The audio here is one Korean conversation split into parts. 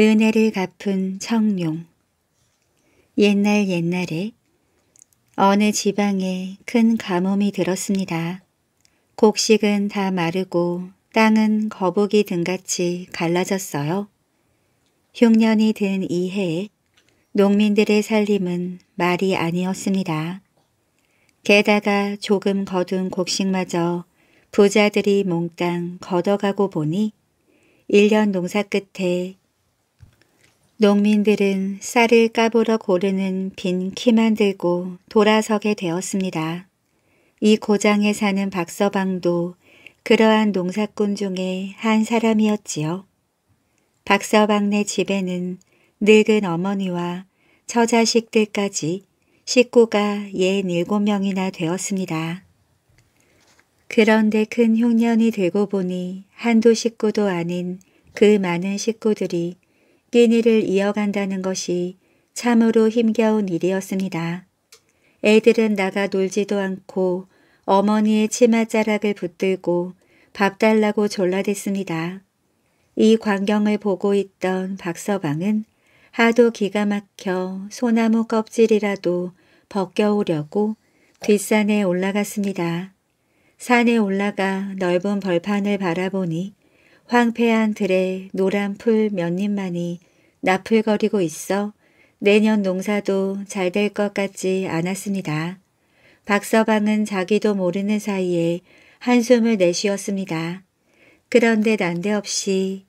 은혜를 갚은 청룡 옛날 옛날에 어느 지방에 큰 가뭄이 들었습니다. 곡식은 다 마르고 땅은 거북이 등같이 갈라졌어요. 흉년이 든 이 해에 농민들의 살림은 말이 아니었습니다. 게다가 조금 거둔 곡식마저 부자들이 몽땅 걷어가고 보니 1년 농사 끝에 농민들은 쌀을 까보러 고르는 빈 키만 들고 돌아서게 되었습니다. 이 고장에 사는 박서방도 그러한 농사꾼 중에 한 사람이었지요. 박서방네 집에는 늙은 어머니와 처자식들까지 식구가 47명이나 예 되었습니다. 그런데 큰 흉년이 들고 보니 한두 식구도 아닌 그 많은 식구들이 끼니를 이어간다는 것이 참으로 힘겨운 일이었습니다. 애들은 나가 놀지도 않고 어머니의 치맛자락을 붙들고 밥 달라고 졸라댔습니다. 이 광경을 보고 있던 박서방은 하도 기가 막혀 소나무 껍질이라도 벗겨오려고 뒷산에 올라갔습니다. 산에 올라가 넓은 벌판을 바라보니 황폐한 들에 노란 풀몇 잎만이 나풀거리고 있어 내년 농사도 잘 될 것 같지 않았습니다. 박서방은 자기도 모르는 사이에 한숨을 내쉬었습니다. 그런데 난데없이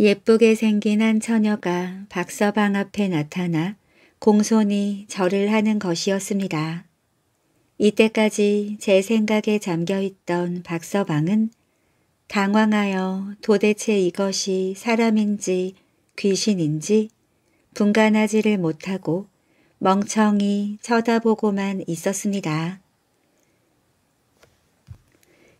예쁘게 생긴 한 처녀가 박서방 앞에 나타나 공손히 절을 하는 것이었습니다. 이때까지 제 생각에 잠겨있던 박서방은 당황하여 도대체 이것이 사람인지 귀신인지 분간하지를 못하고 멍청히 쳐다보고만 있었습니다.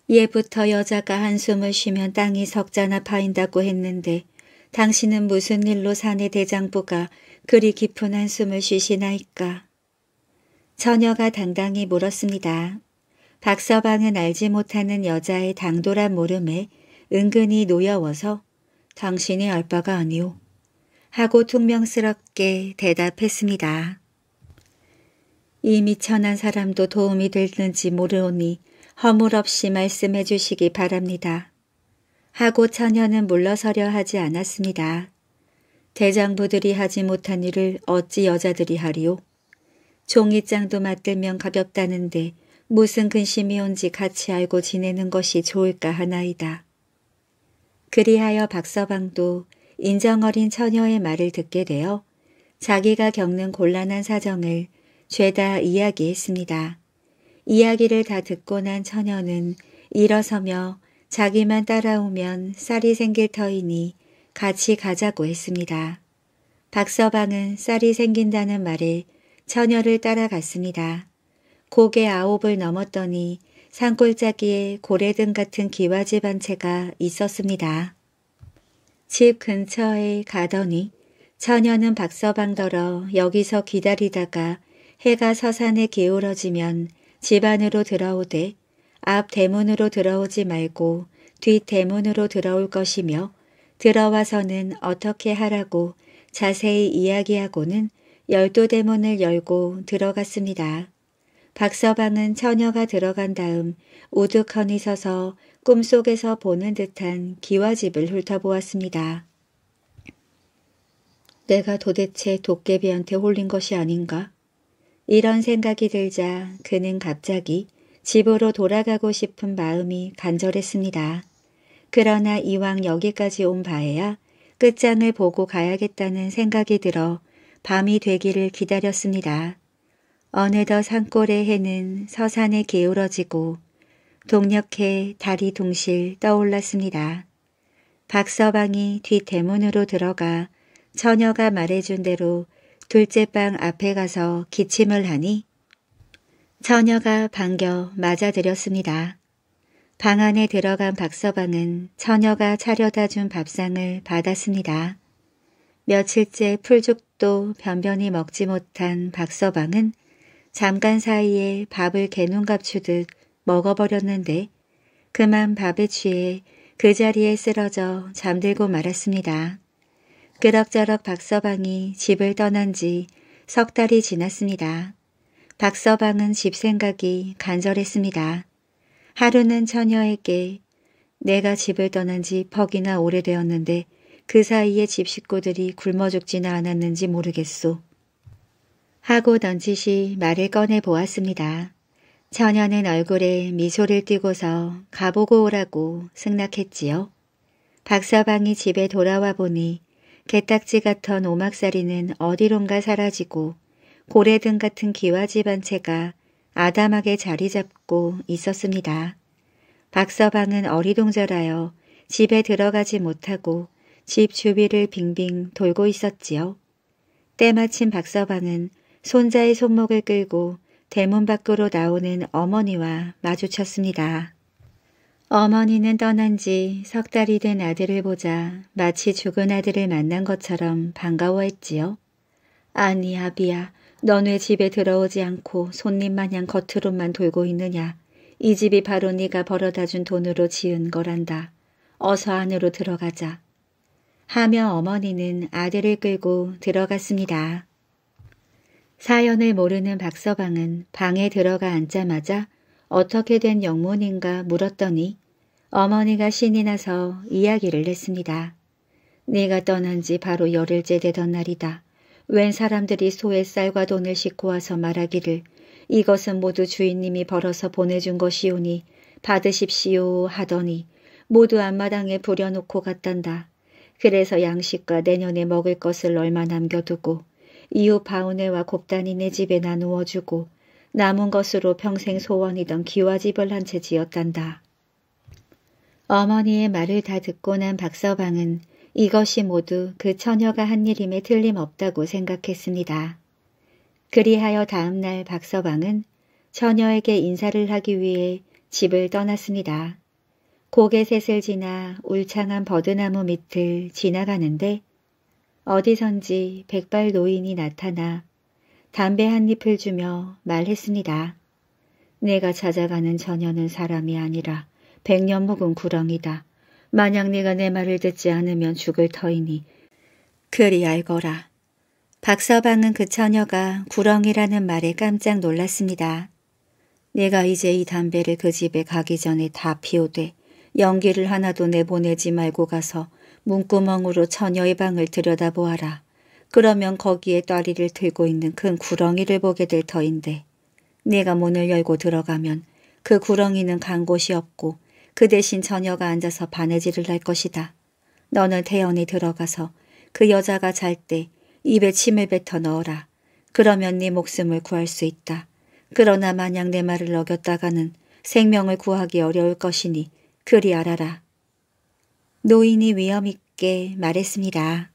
예부터 여자가 한숨을 쉬면 땅이 석자나 파인다고 했는데 당신은 무슨 일로 산의 대장부가 그리 깊은 한숨을 쉬시나이까? 처녀가 당당히 물었습니다. 박서방은 알지 못하는 여자의 당돌한 물음에 은근히 노여워서 당신이 알 바가 아니오 하고 퉁명스럽게 대답했습니다. 이 미천한 사람도 도움이 될는지 모르오니 허물없이 말씀해 주시기 바랍니다. 하고 처녀는 물러서려 하지 않았습니다. 대장부들이 하지 못한 일을 어찌 여자들이 하리오? 종이장도 맞들면 가볍다는데 무슨 근심이 온지 같이 알고 지내는 것이 좋을까 하나이다. 그리하여 박서방도 인정어린 처녀의 말을 듣게 되어 자기가 겪는 곤란한 사정을 죄다 이야기했습니다. 이야기를 다 듣고 난 처녀는 일어서며 자기만 따라오면 쌀이 생길 터이니 같이 가자고 했습니다. 박서방은 쌀이 생긴다는 말에 처녀를 따라갔습니다. 고개 아홉을 넘었더니 산골짜기에 고래등 같은 기와집 한 채가 있었습니다. 집 근처에 가더니 처녀는 박서방더러 여기서 기다리다가 해가 서산에 기울어지면 집 안으로 들어오되 앞 대문으로 들어오지 말고 뒷 대문으로 들어올 것이며 들어와서는 어떻게 하라고 자세히 이야기하고는 열두 대문을 열고 들어갔습니다. 박서방은 처녀가 들어간 다음 우두커니 서서 꿈속에서 보는 듯한 기와집을 훑어보았습니다. 내가 도대체 도깨비한테 홀린 것이 아닌가? 이런 생각이 들자 그는 갑자기 집으로 돌아가고 싶은 마음이 간절했습니다. 그러나 이왕 여기까지 온 바에야 끝장을 보고 가야겠다는 생각이 들어 밤이 되기를 기다렸습니다. 어느덧 산골의 해는 서산에 기울어지고 동녘해 달이 동실 떠올랐습니다. 박서방이 뒷대문으로 들어가 처녀가 말해준 대로 둘째 방 앞에 가서 기침을 하니 처녀가 반겨 맞아들였습니다. 방 안에 들어간 박서방은 처녀가 차려다 준 밥상을 받았습니다. 며칠째 풀죽도 변변히 먹지 못한 박서방은 잠깐 사이에 밥을 개눈갑추듯 먹어버렸는데 그만 밥에 취해 그 자리에 쓰러져 잠들고 말았습니다. 그럭저럭 박서방이 집을 떠난 지 석 달이 지났습니다. 박서방은 집 생각이 간절했습니다. 하루는 처녀에게 내가 집을 떠난 지 퍽이나 오래되었는데 그 사이에 집 식구들이 굶어 죽지나 않았는지 모르겠소. 하고 던지시 말을 꺼내 보았습니다. 처녀는 얼굴에 미소를 띄고서 가보고 오라고 승낙했지요. 박서방이 집에 돌아와 보니 개딱지 같은 오막살이는 어디론가 사라지고 고래등 같은 기와집 한 채가 아담하게 자리 잡고 있었습니다. 박서방은 어리둥절하여 집에 들어가지 못하고 집 주위를 빙빙 돌고 있었지요. 때마침 박서방은 손자의 손목을 끌고 대문 밖으로 나오는 어머니와 마주쳤습니다. 어머니는 떠난 지 석 달이 된 아들을 보자 마치 죽은 아들을 만난 것처럼 반가워했지요. 아니 아비야, 넌 왜 집에 들어오지 않고 손님 마냥 겉으로만 돌고 있느냐. 이 집이 바로 네가 벌어다준 돈으로 지은 거란다. 어서 안으로 들어가자. 하며 어머니는 아들을 끌고 들어갔습니다. 사연을 모르는 박서방은 방에 들어가 앉자마자 어떻게 된 영문인가 물었더니 어머니가 신이 나서 이야기를 했습니다. 네가 떠난 지 바로 열흘째 되던 날이다. 웬 사람들이 소에 쌀과 돈을 싣고 와서 말하기를 이것은 모두 주인님이 벌어서 보내준 것이오니 받으십시오 하더니 모두 앞마당에 부려놓고 갔단다. 그래서 양식과 내년에 먹을 것을 얼마 남겨두고 이후 바우네와 곱단이 네 집에 나누어 주고 남은 것으로 평생 소원이던 기와집을 한 채 지었단다. 어머니의 말을 다 듣고 난 박서방은 이것이 모두 그 처녀가 한 일임에 틀림없다고 생각했습니다. 그리하여 다음날 박서방은 처녀에게 인사를 하기 위해 집을 떠났습니다. 고개셋을 지나 울창한 버드나무 밑을 지나가는데 어디선지 백발 노인이 나타나 담배 한 잎을 주며 말했습니다. 내가 찾아가는 전녀는 사람이 아니라 백년 묵은 구렁이다. 만약 네가 내 말을 듣지 않으면 죽을 터이니 그리 알거라. 박서방은 그 처녀가 구렁이라는 말에 깜짝 놀랐습니다. 내가 이제 이 담배를 그 집에 가기 전에 다 피우되 연기를 하나도 내보내지 말고 가서 문구멍으로 처녀의 방을 들여다보아라. 그러면 거기에 떠리를 들고 있는 큰 구렁이를 보게 될 터인데 내가 문을 열고 들어가면 그 구렁이는 간 곳이 없고 그 대신 처녀가 앉아서 바느질을 할 것이다. 너는 태연히 들어가서 그 여자가 잘 때 입에 침을 뱉어 넣어라. 그러면 네 목숨을 구할 수 있다. 그러나 만약 내 말을 어겼다가는 생명을 구하기 어려울 것이니 그리 알아라. 노인이 위험 있게 말했습니다.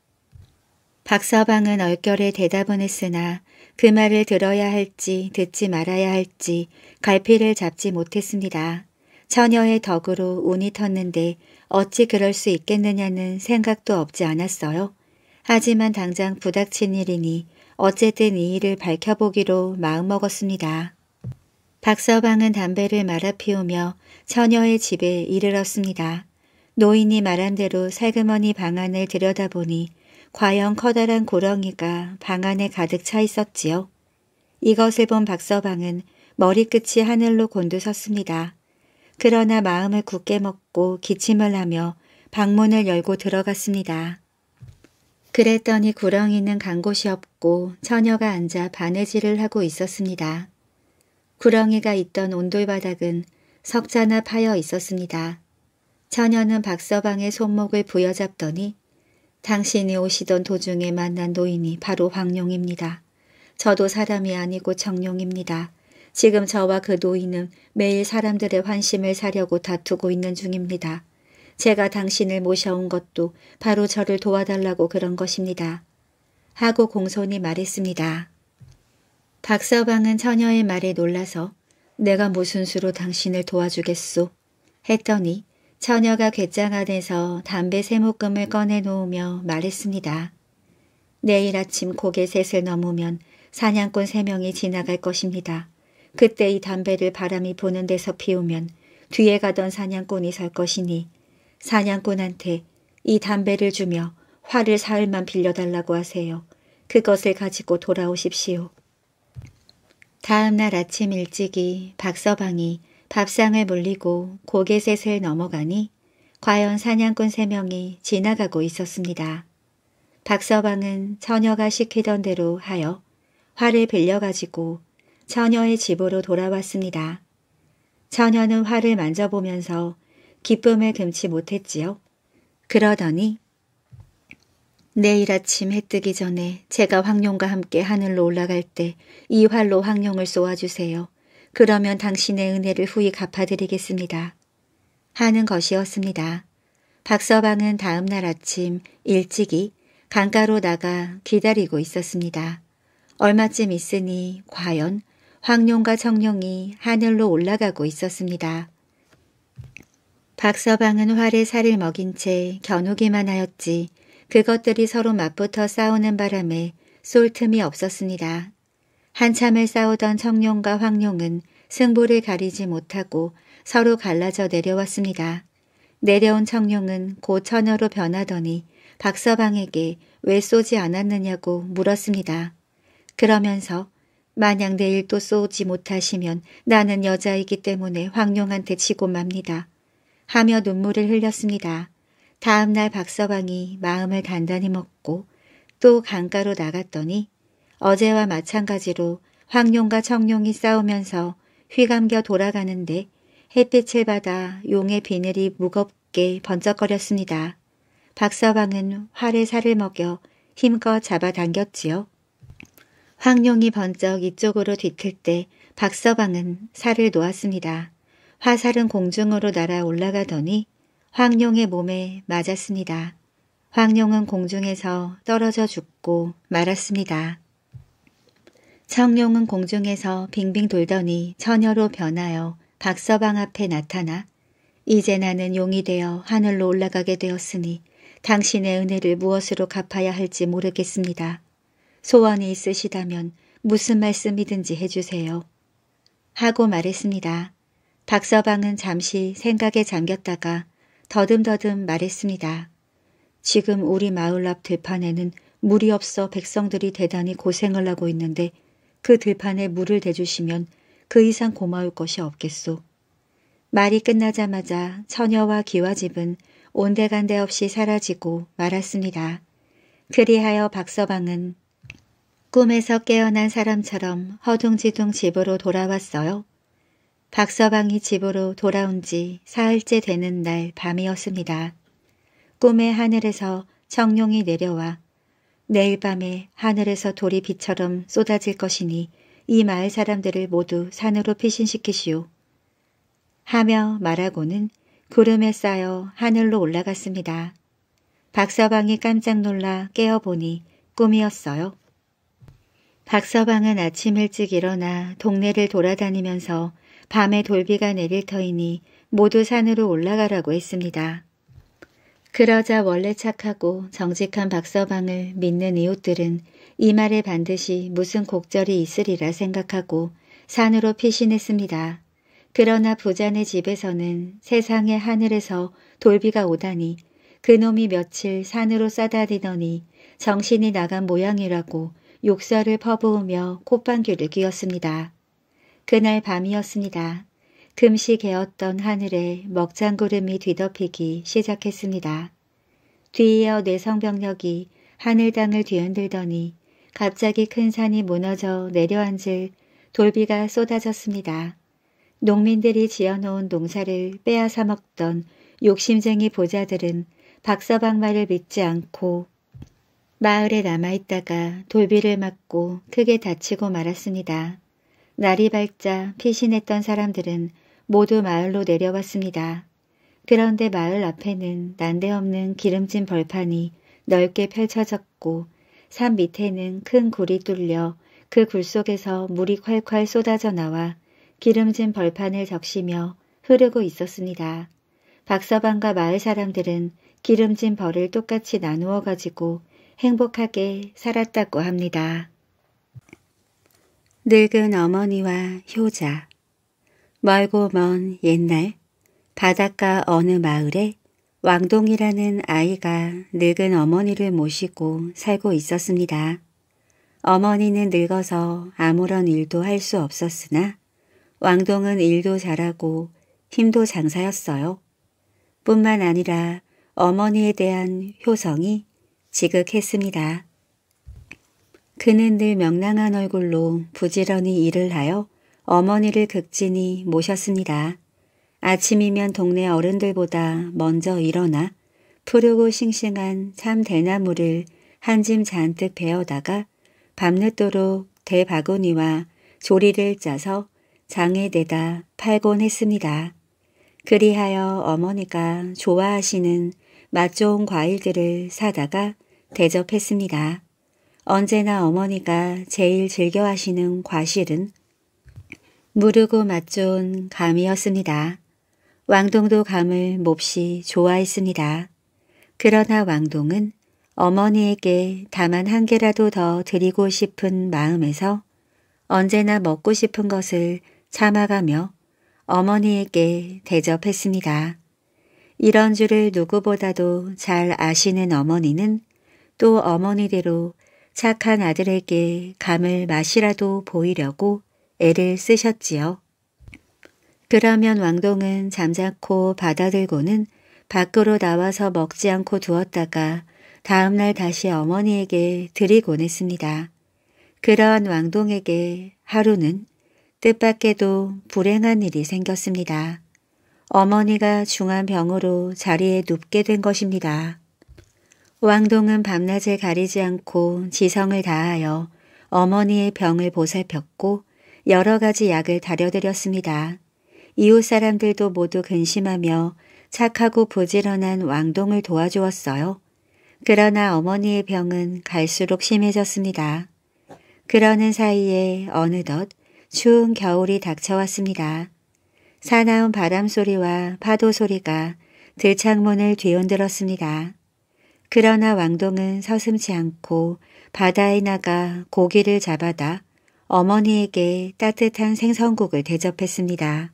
박서방은 얼결에 대답은 했으나 그 말을 들어야 할지 듣지 말아야 할지 갈피를 잡지 못했습니다. 처녀의 덕으로 운이 텄는데 어찌 그럴 수 있겠느냐는 생각도 없지 않았어요. 하지만 당장 부닥친 일이니 어쨌든 이 일을 밝혀보기로 마음먹었습니다. 박서방은 담배를 말아 피우며 처녀의 집에 이르렀습니다. 노인이 말한 대로 살그머니 방 안을 들여다보니 과연 커다란 고렁이가 방 안에 가득 차 있었지요. 이것을 본 박서방은 머리끝이 하늘로 곤두섰습니다. 그러나 마음을 굳게 먹고 기침을 하며 방문을 열고 들어갔습니다. 그랬더니 구렁이는 간 곳이 없고 처녀가 앉아 바느질을 하고 있었습니다. 구렁이가 있던 온돌바닥은 석자나 파여 있었습니다. 처녀는 박서방의 손목을 부여잡더니 당신이 오시던 도중에 만난 노인이 바로 황룡입니다. 저도 사람이 아니고 정룡입니다. 지금 저와 그 노인은 매일 사람들의 환심을 사려고 다투고 있는 중입니다. 제가 당신을 모셔온 것도 바로 저를 도와달라고 그런 것입니다. 하고 공손히 말했습니다. 박서방은 처녀의 말에 놀라서 내가 무슨 수로 당신을 도와주겠소? 했더니 처녀가 궤장 안에서 담배 세모금을 꺼내놓으며 말했습니다. 내일 아침 고개 셋을 넘으면 사냥꾼 세명이 지나갈 것입니다. 그때 이 담배를 바람이 부는 데서 피우면 뒤에 가던 사냥꾼이 설 것이니 사냥꾼한테 이 담배를 주며 화를 사흘만 빌려달라고 하세요. 그것을 가지고 돌아오십시오. 다음날 아침 일찍이 박서방이 밥상을 물리고 고개셋을 넘어가니 과연 사냥꾼 세명이 지나가고 있었습니다. 박서방은 처녀가 시키던 대로 하여 활을 빌려가지고 처녀의 집으로 돌아왔습니다. 처녀는 활을 만져보면서 기쁨을 금치 못했지요. 그러더니 내일 아침 해 뜨기 전에 제가 황룡과 함께 하늘로 올라갈 때 이 활로 황룡을 쏘아주세요. 그러면 당신의 은혜를 후히 갚아드리겠습니다. 하는 것이었습니다. 박서방은 다음 날 아침 일찍이 강가로 나가 기다리고 있었습니다. 얼마쯤 있으니 과연 황룡과 청룡이 하늘로 올라가고 있었습니다. 박서방은 활에 살을 먹인 채 겨누기만 하였지 그것들이 서로 맞붙어 싸우는 바람에 쏠 틈이 없었습니다. 한참을 싸우던 청룡과 황룡은 승부를 가리지 못하고 서로 갈라져 내려왔습니다. 내려온 청룡은 곧 처녀로 변하더니 박서방에게 왜 쏘지 않았느냐고 물었습니다. 그러면서 만약 내일 또 쏘지 못하시면 나는 여자이기 때문에 황룡한테 치고 맙니다. 하며 눈물을 흘렸습니다. 다음날 박서방이 마음을 단단히 먹고 또 강가로 나갔더니 어제와 마찬가지로 황룡과 청룡이 싸우면서 휘감겨 돌아가는데 햇빛을 받아 용의 비늘이 무겁게 번쩍거렸습니다. 박서방은 활에 살을 먹여 힘껏 잡아당겼지요. 황룡이 번쩍 이쪽으로 뒤틀 때 박서방은 살을 놓았습니다. 화살은 공중으로 날아 올라가더니 황룡의 몸에 맞았습니다. 황룡은 공중에서 떨어져 죽고 말았습니다. 청룡은 공중에서 빙빙 돌더니 처녀로 변하여 박서방 앞에 나타나 이제 나는 용이 되어 하늘로 올라가게 되었으니 당신의 은혜를 무엇으로 갚아야 할지 모르겠습니다. 소원이 있으시다면 무슨 말씀이든지 해주세요. 하고 말했습니다. 박서방은 잠시 생각에 잠겼다가 더듬더듬 말했습니다. 지금 우리 마을 앞 들판에는 물이 없어 백성들이 대단히 고생을 하고 있는데 그 들판에 물을 대주시면 그 이상 고마울 것이 없겠소. 말이 끝나자마자 처녀와 기와집은 온데간데 없이 사라지고 말았습니다. 그리하여 박서방은 꿈에서 깨어난 사람처럼 허둥지둥 집으로 돌아왔어요. 박서방이 집으로 돌아온 지 사흘째 되는 날 밤이었습니다. 꿈의 하늘에서 청룡이 내려와 내일 밤에 하늘에서 돌이 비처럼 쏟아질 것이니 이 마을 사람들을 모두 산으로 피신시키시오. 하며 말하고는 구름에 쌓여 하늘로 올라갔습니다. 박서방이 깜짝 놀라 깨어보니 꿈이었어요. 박서방은 아침 일찍 일어나 동네를 돌아다니면서 밤에 돌비가 내릴 터이니 모두 산으로 올라가라고 했습니다. 그러자 원래 착하고 정직한 박서방을 믿는 이웃들은 이 말에 반드시 무슨 곡절이 있으리라 생각하고 산으로 피신했습니다. 그러나 부자네 집에서는 세상의 하늘에서 돌비가 오다니 그놈이 며칠 산으로 싸다니더니 정신이 나간 모양이라고 욕설을 퍼부으며 콧방귀를 뀌었습니다. 그날 밤이었습니다. 틈시 개었던 하늘에 먹장구름이 뒤덮이기 시작했습니다. 뒤이어 내성병력이 하늘 땅을 뒤흔들더니 갑자기 큰 산이 무너져 내려앉을 돌비가 쏟아졌습니다. 농민들이 지어놓은 농사를 빼앗아 먹던 욕심쟁이 보자들은 박서방 말을 믿지 않고 마을에 남아있다가 돌비를 맞고 크게 다치고 말았습니다. 날이 밝자 피신했던 사람들은 모두 마을로 내려왔습니다. 그런데 마을 앞에는 난데없는 기름진 벌판이 넓게 펼쳐졌고 산 밑에는 큰 굴이 뚫려 그 굴 속에서 물이 콸콸 쏟아져 나와 기름진 벌판을 적시며 흐르고 있었습니다. 박서방과 마을 사람들은 기름진 벌을 똑같이 나누어 가지고 행복하게 살았다고 합니다. 늙은 어머니와 효자 멀고 먼 옛날 바닷가 어느 마을에 왕동이라는 아이가 늙은 어머니를 모시고 살고 있었습니다. 어머니는 늙어서 아무런 일도 할 수 없었으나 왕동은 일도 잘하고 힘도 장사였어요. 뿐만 아니라 어머니에 대한 효성이 지극했습니다. 그는 늘 명랑한 얼굴로 부지런히 일을 하여 어머니를 극진히 모셨습니다. 아침이면 동네 어른들보다 먼저 일어나 푸르고 싱싱한 참 대나무를 한 짐 잔뜩 베어다가 밤늦도록 대바구니와 조리를 짜서 장에 내다 팔곤 했습니다. 그리하여 어머니가 좋아하시는 맛 좋은 과일들을 사다가 대접했습니다. 언제나 어머니가 제일 즐겨하시는 과실은 무르고 맛좋은 감이었습니다. 왕동도 감을 몹시 좋아했습니다. 그러나 왕동은 어머니에게 다만 한 개라도 더 드리고 싶은 마음에서 언제나 먹고 싶은 것을 참아가며 어머니에게 대접했습니다. 이런 줄을 누구보다도 잘 아시는 어머니는 또 어머니대로 착한 아들에게 감을 맛이라도 보이려고 애를 쓰셨지요. 그러면 왕동은 잠자코 받아들고는 밖으로 나와서 먹지 않고 두었다가 다음날 다시 어머니에게 드리곤 했습니다. 그러한 왕동에게 하루는 뜻밖에도 불행한 일이 생겼습니다. 어머니가 중한 병으로 자리에 눕게 된 것입니다. 왕동은 밤낮을 가리지 않고 지성을 다하여 어머니의 병을 보살폈고 여러 가지 약을 다려드렸습니다. 이웃 사람들도 모두 근심하며 착하고 부지런한 왕동을 도와주었어요. 그러나 어머니의 병은 갈수록 심해졌습니다. 그러는 사이에 어느덧 추운 겨울이 닥쳐왔습니다. 사나운 바람 소리와 파도 소리가 들창문을 뒤흔들었습니다. 그러나 왕동은 서슴지 않고 바다에 나가 고기를 잡아다 어머니에게 따뜻한 생선국을 대접했습니다.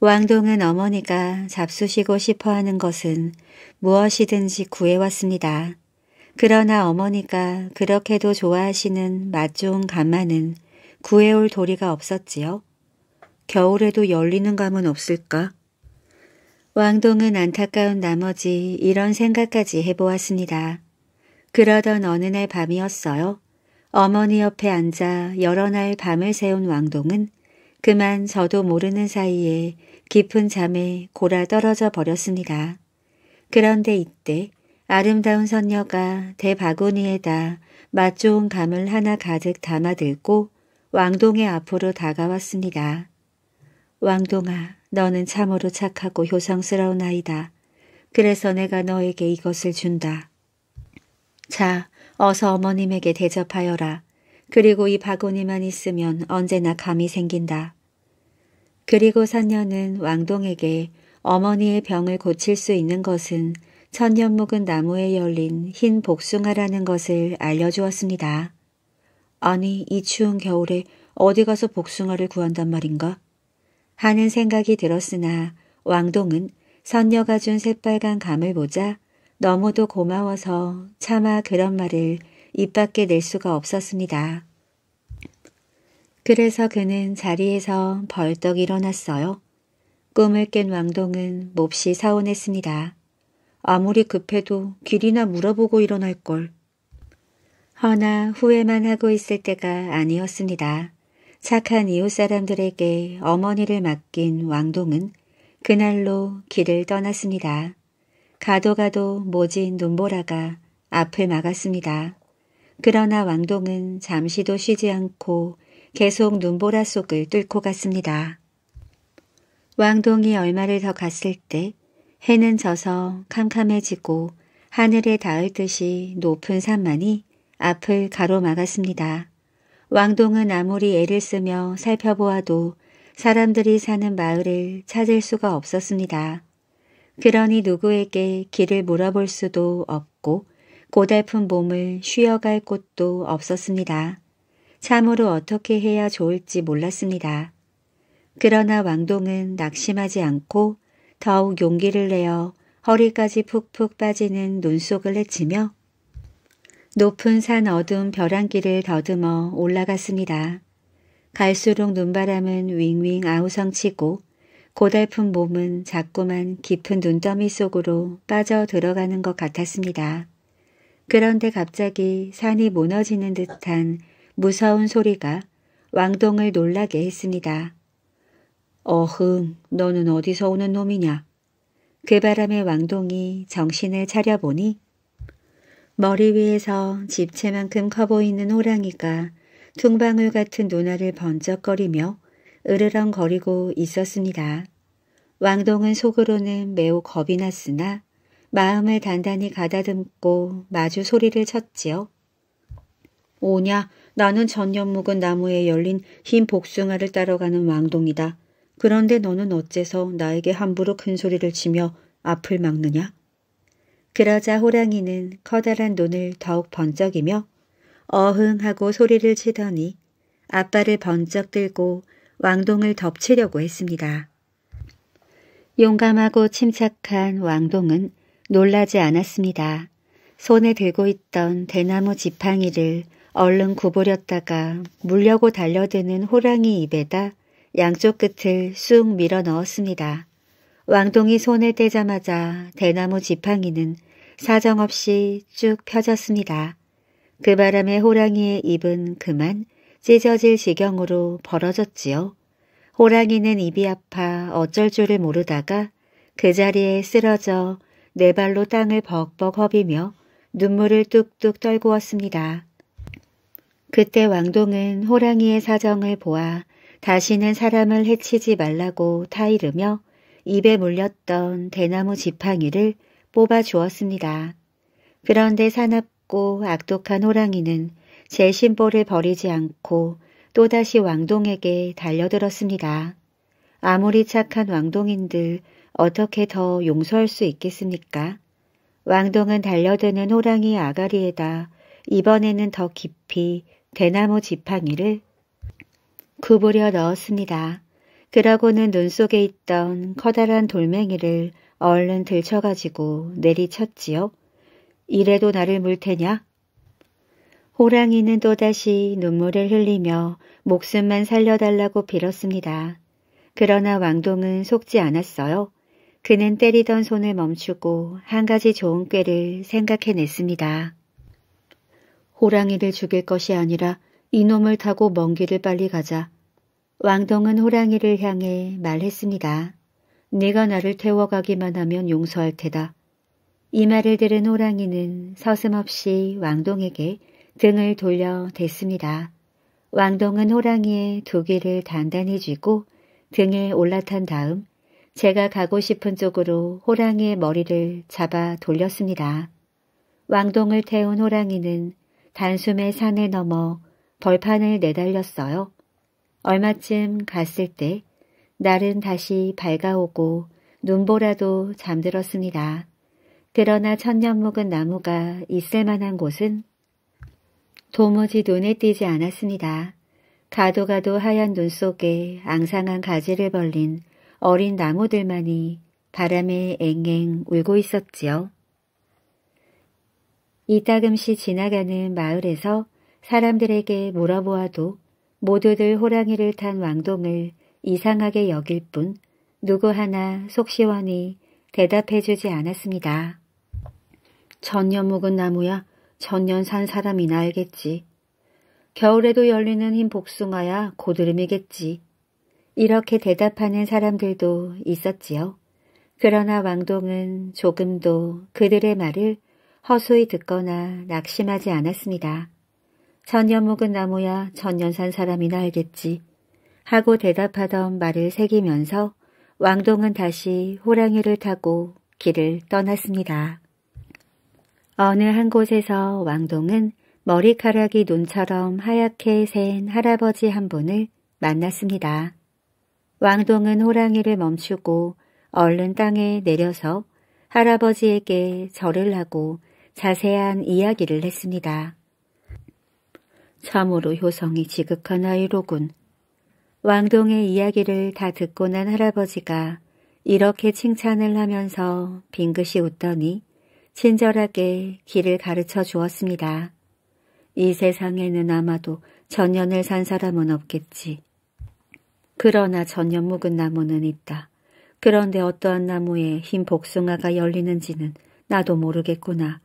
왕동은 어머니가 잡수시고 싶어 하는 것은 무엇이든지 구해왔습니다. 그러나 어머니가 그렇게도 좋아하시는 맛 좋은 간만은 구해올 도리가 없었지요. 겨울에도 열리는 감은 없을까? 왕동은 안타까운 나머지 이런 생각까지 해보았습니다. 그러던 어느 날 밤이었어요. 어머니 옆에 앉아 여러 날 밤을 새운 왕동은 그만 저도 모르는 사이에 깊은 잠에 골아 떨어져 버렸습니다. 그런데 이때 아름다운 선녀가 대바구니에다 맛 좋은 감을 하나 가득 담아들고 왕동의 앞으로 다가왔습니다. 왕동아, 너는 참으로 착하고 효성스러운 아이다. 그래서 내가 너에게 이것을 준다. 자, 어서 어머님에게 대접하여라. 그리고 이 바구니만 있으면 언제나 감이 생긴다. 그리고 선녀는 왕동에게 어머니의 병을 고칠 수 있는 것은 천년 묵은 나무에 열린 흰 복숭아라는 것을 알려주었습니다. 아니 이 추운 겨울에 어디 가서 복숭아를 구한단 말인가? 하는 생각이 들었으나 왕동은 선녀가 준 새빨간 감을 보자 너무도 고마워서 차마 그런 말을 입 밖에 낼 수가 없었습니다. 그래서 그는 자리에서 벌떡 일어났어요. 꿈을 깬 왕동은 몹시 서운했습니다 아무리 급해도 길이나 물어보고 일어날 걸. 허나 후회만 하고 있을 때가 아니었습니다. 착한 이웃 사람들에게 어머니를 맡긴 왕동은 그날로 길을 떠났습니다. 가도 가도 모진 눈보라가 앞을 막았습니다. 그러나 왕동은 잠시도 쉬지 않고 계속 눈보라 속을 뚫고 갔습니다. 왕동이 얼마를 더 갔을 때 해는 져서 캄캄해지고 하늘에 닿을 듯이 높은 산만이 앞을 가로막았습니다. 왕동은 아무리 애를 쓰며 살펴보아도 사람들이 사는 마을을 찾을 수가 없었습니다. 그러니 누구에게 길을 물어볼 수도 없고 고달픈 몸을 쉬어갈 곳도 없었습니다. 참으로 어떻게 해야 좋을지 몰랐습니다. 그러나 왕동은 낙심하지 않고 더욱 용기를 내어 허리까지 푹푹 빠지는 눈속을 헤치며 높은 산 어둠 벼랑길을 더듬어 올라갔습니다. 갈수록 눈바람은 윙윙 아우성치고 고달픈 몸은 자꾸만 깊은 눈더미 속으로 빠져 들어가는 것 같았습니다. 그런데 갑자기 산이 무너지는 듯한 무서운 소리가 왕동을 놀라게 했습니다. 어흥, 너는 어디서 오는 놈이냐? 그 바람에 왕동이 정신을 차려보니 머리 위에서 집채만큼 커 보이는 호랑이가 퉁방울 같은 눈알을 번쩍거리며 으르렁거리고 있었습니다. 왕동은 속으로는 매우 겁이 났으나 마음을 단단히 가다듬고 마주 소리를 쳤지요. 오냐, 나는 전염 묵은 나무에 열린 흰 복숭아를 따라가는 왕동이다. 그런데 너는 어째서 나에게 함부로 큰 소리를 치며 앞을 막느냐? 그러자 호랑이는 커다란 눈을 더욱 번쩍이며 어흥 하고 소리를 치더니 아빠를 번쩍 들고 왕동을 덮치려고 했습니다. 용감하고 침착한 왕동은 놀라지 않았습니다. 손에 들고 있던 대나무 지팡이를 얼른 구부렸다가 물려고 달려드는 호랑이 입에다 양쪽 끝을 쑥 밀어 넣었습니다. 왕동이 손을 떼자마자 대나무 지팡이는 사정없이 쭉 펴졌습니다. 그 바람에 호랑이의 입은 그만 찢어질 지경으로 벌어졌지요. 호랑이는 입이 아파 어쩔 줄을 모르다가 그 자리에 쓰러져 네 발로 땅을 벅벅 허비며 눈물을 뚝뚝 떨구었습니다. 그때 왕동은 호랑이의 사정을 보아 다시는 사람을 해치지 말라고 타이르며 입에 물렸던 대나무 지팡이를 뽑아 주었습니다. 그런데 사납고 악독한 호랑이는 제심보를 버리지 않고 또다시 왕동에게 달려들었습니다. 아무리 착한 왕동인들 어떻게 더 용서할 수 있겠습니까? 왕동은 달려드는 호랑이 아가리에다 이번에는 더 깊이 대나무 지팡이를 구부려 넣었습니다. 그러고는 눈 속에 있던 커다란 돌멩이를 얼른 들쳐가지고 내리쳤지요. 이래도 나를 물 테냐? 호랑이는 또다시 눈물을 흘리며 목숨만 살려달라고 빌었습니다. 그러나 왕동은 속지 않았어요. 그는 때리던 손을 멈추고 한 가지 좋은 꾀를 생각해냈습니다. 호랑이를 죽일 것이 아니라 이놈을 타고 먼 길을 빨리 가자. 왕동은 호랑이를 향해 말했습니다. 네가 나를 태워가기만 하면 용서할 테다. 이 말을 들은 호랑이는 서슴없이 왕동에게 등을 돌려 댔습니다. 왕동은 호랑이의 두기를 단단히 쥐고 등에 올라탄 다음 제가 가고 싶은 쪽으로 호랑이의 머리를 잡아 돌렸습니다. 왕동을 태운 호랑이는 단숨에 산에 넘어 벌판을 내달렸어요. 얼마쯤 갔을 때 날은 다시 밝아오고 눈보라도 잠들었습니다. 그러나 천년 묵은 나무가 있을 만한 곳은 도무지 눈에 띄지 않았습니다. 가도 가도 하얀 눈 속에 앙상한 가지를 벌린 어린 나무들만이 바람에 앵앵 울고 있었지요. 이따금씩 지나가는 마을에서 사람들에게 물어보아도 모두들 호랑이를 탄 왕동을 이상하게 여길 뿐 누구 하나 속시원히 대답해주지 않았습니다. 전혀 묵은 나무야 천년 산 사람이나 알겠지. 겨울에도 열리는 흰 복숭아야 고드름이겠지. 이렇게 대답하는 사람들도 있었지요. 그러나 왕동은 조금도 그들의 말을 허소히 듣거나 낙심하지 않았습니다. 천년 묵은 나무야 천년 산 사람이나 알겠지. 하고 대답하던 말을 새기면서 왕동은 다시 호랑이를 타고 길을 떠났습니다. 어느 한 곳에서 왕동은 머리카락이 눈처럼 하얗게 센 할아버지 한 분을 만났습니다. 왕동은 호랑이를 멈추고 얼른 땅에 내려서 할아버지에게 절을 하고 자세한 이야기를 했습니다. 참으로 효성이 지극한 아이로군. 왕동의 이야기를 다 듣고 난 할아버지가 이렇게 칭찬을 하면서 빙긋이 웃더니 친절하게 길을 가르쳐 주었습니다. 이 세상에는 아마도 전연을산 사람은 없겠지. 그러나 전연 묵은 나무는 있다. 그런데 어떠한 나무에 흰 복숭아가 열리는지는 나도 모르겠구나.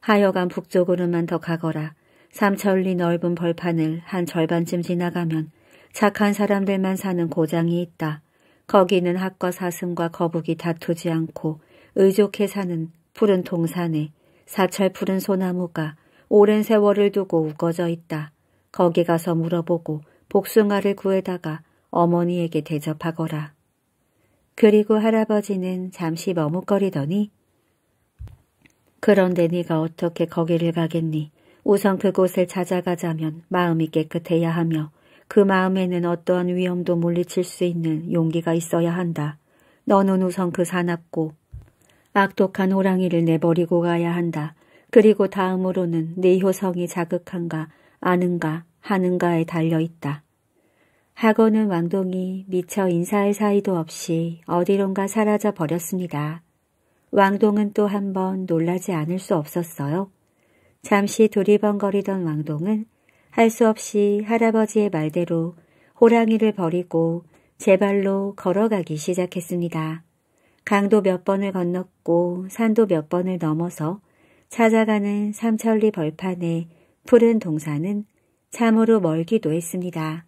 하여간 북쪽으로만 더 가거라. 삼천리 넓은 벌판을 한 절반쯤 지나가면 착한 사람들만 사는 고장이 있다. 거기는 학과 사슴과 거북이 다투지 않고 의족해 사는 푸른 동산에 사철 푸른 소나무가 오랜 세월을 두고 우거져 있다. 거기 가서 물어보고 복숭아를 구해다가 어머니에게 대접하거라. 그리고 할아버지는 잠시 머뭇거리더니 그런데 네가 어떻게 거기를 가겠니? 우선 그곳을 찾아가자면 마음이 깨끗해야 하며 그 마음에는 어떠한 위험도 물리칠 수 있는 용기가 있어야 한다. 너는 우선 그산납고 악독한 호랑이를 내버리고 가야 한다. 그리고 다음으로는 네 효성이 자극한가 아는가 하는가에 달려있다. 학원은 왕동이 미처 인사할 사이도 없이 어디론가 사라져 버렸습니다. 왕동은 또 한 번 놀라지 않을 수 없었어요. 잠시 두리번거리던 왕동은 할 수 없이 할아버지의 말대로 호랑이를 버리고 제 발로 걸어가기 시작했습니다. 강도 몇 번을 건넜고 산도 몇 번을 넘어서 찾아가는 삼천리 벌판에 푸른 동산은 참으로 멀기도 했습니다.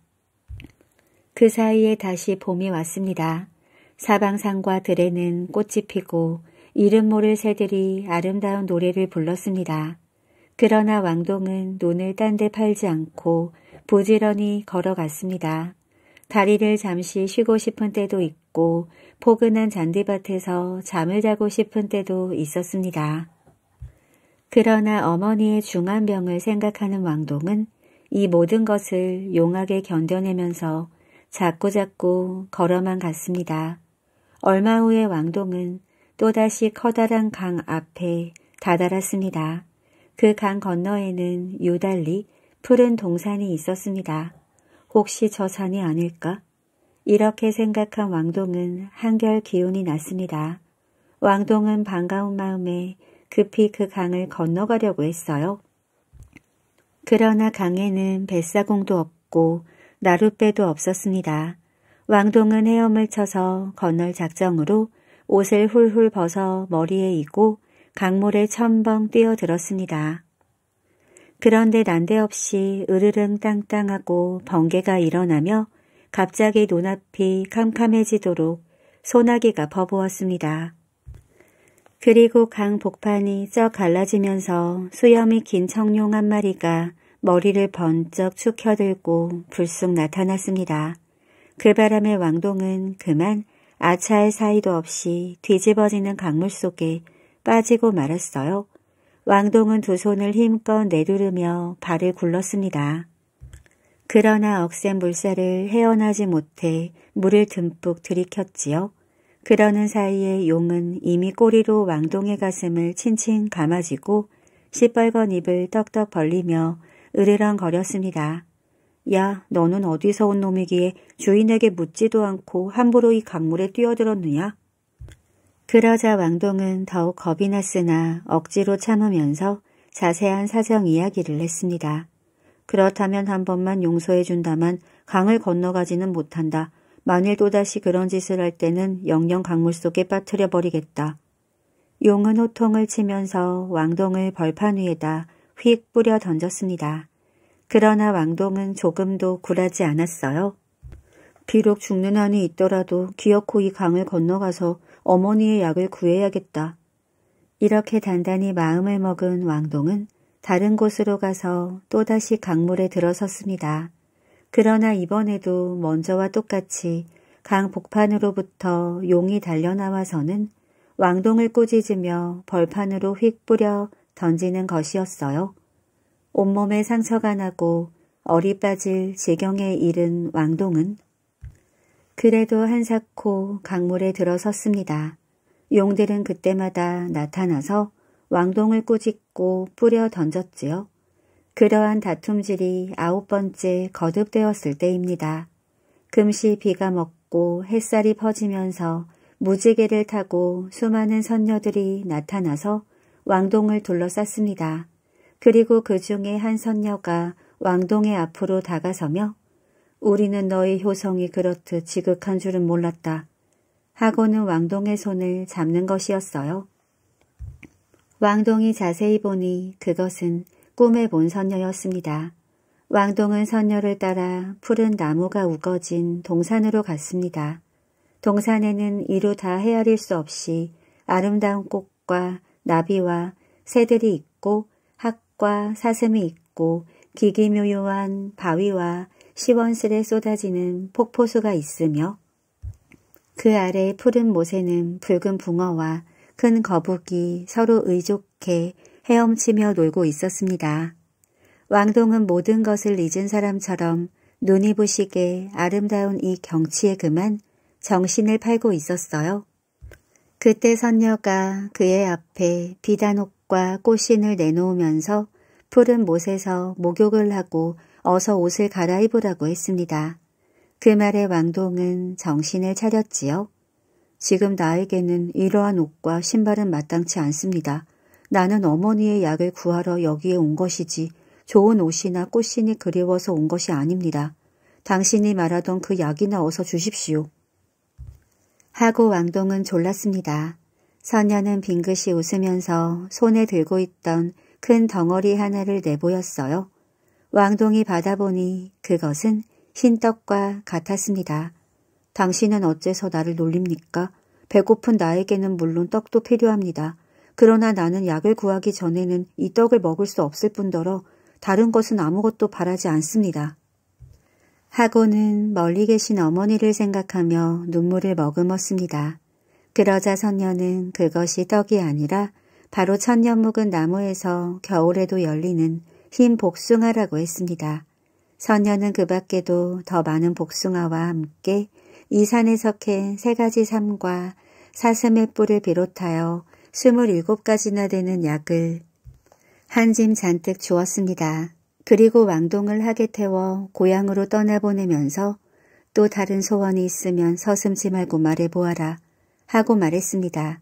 그 사이에 다시 봄이 왔습니다. 사방산과 들에는 꽃이 피고 이름 모를 새들이 아름다운 노래를 불렀습니다. 그러나 왕동은 눈을 딴 데 팔지 않고 부지런히 걸어갔습니다. 다리를 잠시 쉬고 싶은 때도 있고 덥고 포근한 잔디밭에서 잠을 자고 싶은 때도 있었습니다. 그러나 어머니의 중한병을 생각하는 왕동은 이 모든 것을 용하게 견뎌내면서 자꾸자꾸 걸어만 갔습니다. 얼마 후에 왕동은 또다시 커다란 강 앞에 다다랐습니다. 그 강 건너에는 유달리 푸른 동산이 있었습니다. 혹시 저 산이 아닐까? 이렇게 생각한 왕동은 한결 기운이 났습니다. 왕동은 반가운 마음에 급히 그 강을 건너가려고 했어요. 그러나 강에는 뱃사공도 없고 나룻배도 없었습니다. 왕동은 헤엄을 쳐서 건널 작정으로 옷을 훌훌 벗어 머리에 이고 강물에 첨벙 뛰어들었습니다. 그런데 난데없이 으르릉 땅땅하고 번개가 일어나며 갑자기 눈앞이 캄캄해지도록 소나기가 퍼부었습니다. 그리고 강 복판이 쩍 갈라지면서 수염이 긴 청룡 한 마리가 머리를 번쩍 축혀들고 불쑥 나타났습니다. 그 바람에 왕동은 그만 아차할 사이도 없이 뒤집어지는 강물 속에 빠지고 말았어요. 왕동은 두 손을 힘껏 내두르며 발을 굴렀습니다. 그러나 억센 물살을 헤어나지 못해 물을 듬뿍 들이켰지요. 그러는 사이에 용은 이미 꼬리로 왕동의 가슴을 칭칭 감아지고 시뻘건 입을 떡떡 벌리며 으르렁거렸습니다. 야, 너는 어디서 온 놈이기에 주인에게 묻지도 않고 함부로 이 강물에 뛰어들었느냐? 그러자 왕동은 더욱 겁이 났으나 억지로 참으면서 자세한 사정 이야기를 했습니다. 그렇다면 한 번만 용서해 준다만 강을 건너가지는 못한다. 만일 또다시 그런 짓을 할 때는 영영 강물 속에 빠뜨려 버리겠다. 용은 호통을 치면서 왕동을 벌판 위에다 휙 뿌려 던졌습니다. 그러나 왕동은 조금도 굴하지 않았어요. 비록 죽는 한이 있더라도 기어코 이 강을 건너가서 어머니의 약을 구해야겠다. 이렇게 단단히 마음을 먹은 왕동은 다른 곳으로 가서 또다시 강물에 들어섰습니다. 그러나 이번에도 먼저와 똑같이 강 복판으로부터 용이 달려나와서는 왕동을 꼬지지며 벌판으로 휙 뿌려 던지는 것이었어요. 온몸에 상처가 나고 어리 빠질 지경에 이른 왕동은 그래도 한사코 강물에 들어섰습니다. 용들은 그때마다 나타나서 왕동을 꾸짖고 뿌려 던졌지요. 그러한 다툼질이 아홉 번째 거듭되었을 때입니다. 금시 비가 먹고 햇살이 퍼지면서 무지개를 타고 수많은 선녀들이 나타나서 왕동을 둘러쌌습니다. 그리고 그 중에 한 선녀가 왕동의 앞으로 다가서며 우리는 너의 효성이 그렇듯 지극한 줄은 몰랐다. 하고는 왕동의 손을 잡는 것이었어요. 왕동이 자세히 보니 그것은 꿈에 본 선녀였습니다. 왕동은 선녀를 따라 푸른 나무가 우거진 동산으로 갔습니다. 동산에는 이루 다 헤아릴 수 없이 아름다운 꽃과 나비와 새들이 있고 학과 사슴이 있고 기기묘요한 바위와 시원스레 쏟아지는 폭포수가 있으며 그 아래 푸른 못에는 붉은 붕어와 큰 거북이 서로 의족해 헤엄치며 놀고 있었습니다. 왕동은 모든 것을 잊은 사람처럼 눈이 부시게 아름다운 이 경치에 그만 정신을 팔고 있었어요. 그때 선녀가 그의 앞에 비단옥과 꽃신을 내놓으면서 푸른 못에서 목욕을 하고 어서 옷을 갈아입으라고 했습니다. 그 말에 왕동은 정신을 차렸지요. 지금 나에게는 이러한 옷과 신발은 마땅치 않습니다. 나는 어머니의 약을 구하러 여기에 온 것이지 좋은 옷이나 꽃신이 그리워서 온 것이 아닙니다. 당신이 말하던 그 약이나 어서 주십시오. 하고 왕동은 졸랐습니다. 선녀는 빙긋이 웃으면서 손에 들고 있던 큰 덩어리 하나를 내보였어요. 왕동이 받아보니 그것은 흰떡과 같았습니다. 당신은 어째서 나를 놀립니까? 배고픈 나에게는 물론 떡도 필요합니다. 그러나 나는 약을 구하기 전에는 이 떡을 먹을 수 없을 뿐더러 다른 것은 아무것도 바라지 않습니다. 하고는 멀리 계신 어머니를 생각하며 눈물을 머금었습니다. 그러자 선녀는 그것이 떡이 아니라 바로 천년 묵은 나무에서 겨울에도 열리는 흰 복숭아라고 했습니다. 선녀는 그 밖에도 더 많은 복숭아와 함께 이산에석캔세 가지 삶과 사슴의 뿔을 비롯하여 스물일곱 가지나 되는 약을 한 짐 잔뜩 주었습니다. 그리고 왕동을 하게 태워 고향으로 떠나보내면서 또 다른 소원이 있으면 서슴지 말고 말해보아라 하고 말했습니다.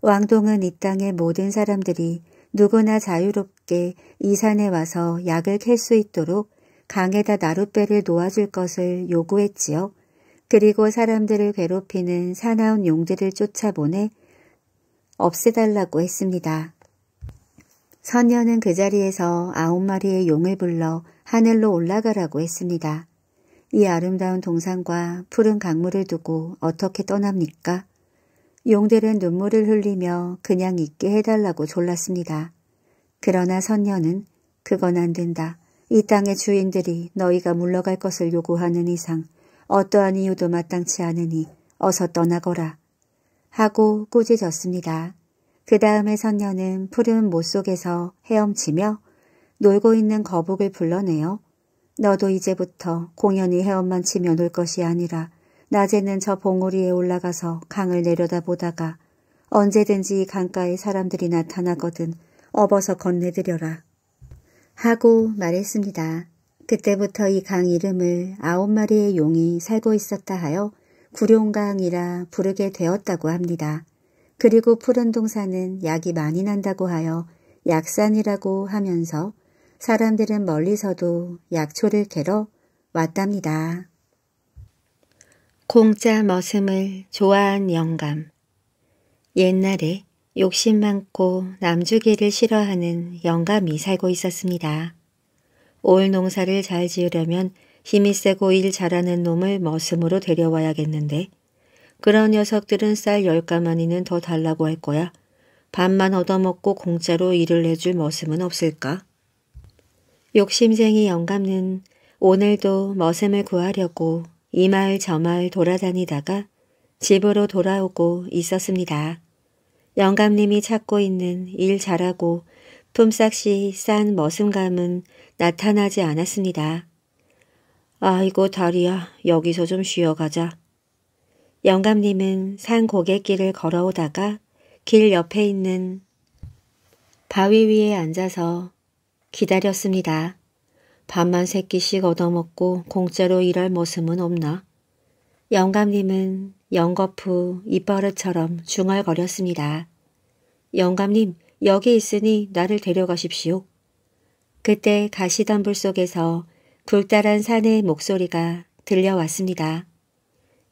왕동은 이 땅의 모든 사람들이 누구나 자유롭게 이 산에 와서 약을 캘 수 있도록 강에다 나룻배를 놓아줄 것을 요구했지요. 그리고 사람들을 괴롭히는 사나운 용들을 쫓아보내 없애달라고 했습니다. 선녀는 그 자리에서 아홉 마리의 용을 불러 하늘로 올라가라고 했습니다. 이 아름다운 동산과 푸른 강물을 두고 어떻게 떠납니까? 용들은 눈물을 흘리며 그냥 있게 해달라고 졸랐습니다. 그러나 선녀는 그건 안 된다. 이 땅의 주인들이 너희가 물러갈 것을 요구하는 이상 어떠한 이유도 마땅치 않으니 어서 떠나거라 하고 꾸짖었습니다. 그 다음에 선녀는 푸른 못 속에서 헤엄치며 놀고 있는 거북을 불러내요. 너도 이제부터 공연히 헤엄만 치며 놀 것이 아니라 낮에는 저 봉우리에 올라가서 강을 내려다보다가 언제든지 이 강가에 사람들이 나타나거든 업어서 건네드려라. 하고 말했습니다. 그때부터 이 강 이름을 아홉 마리의 용이 살고 있었다 하여 구룡강이라 부르게 되었다고 합니다. 그리고 푸른 동산은 약이 많이 난다고 하여 약산이라고 하면서 사람들은 멀리서도 약초를 캐러 왔답니다. 공짜 머슴을 좋아한 영감 옛날에 욕심 많고 남주기를 싫어하는 영감이 살고 있었습니다. 올 농사를 잘 지으려면 힘이 세고 일 잘하는 놈을 머슴으로 데려와야겠는데 그런 녀석들은 쌀 열가마니는더 달라고 할 거야. 밥만 얻어먹고 공짜로 일을 해줄 머슴은 없을까? 욕심쟁이 영감은 오늘도 머슴을 구하려고 이 마을 저 마을 돌아다니다가 집으로 돌아오고 있었습니다. 영감님이 찾고 있는 일 잘하고 품삯이 싼 머슴감은 나타나지 않았습니다. 아이고 다리야 여기서 좀 쉬어가자. 영감님은 산 고갯길을 걸어오다가 길 옆에 있는 바위 위에 앉아서 기다렸습니다. 밥만 새 끼씩 얻어먹고 공짜로 일할 모습은 없나? 영감님은 영거푸 입버릇처럼 중얼거렸습니다. 영감님 여기 있으니 나를 데려가십시오. 그때 가시덤불 속에서 굵다란 산의 목소리가 들려왔습니다.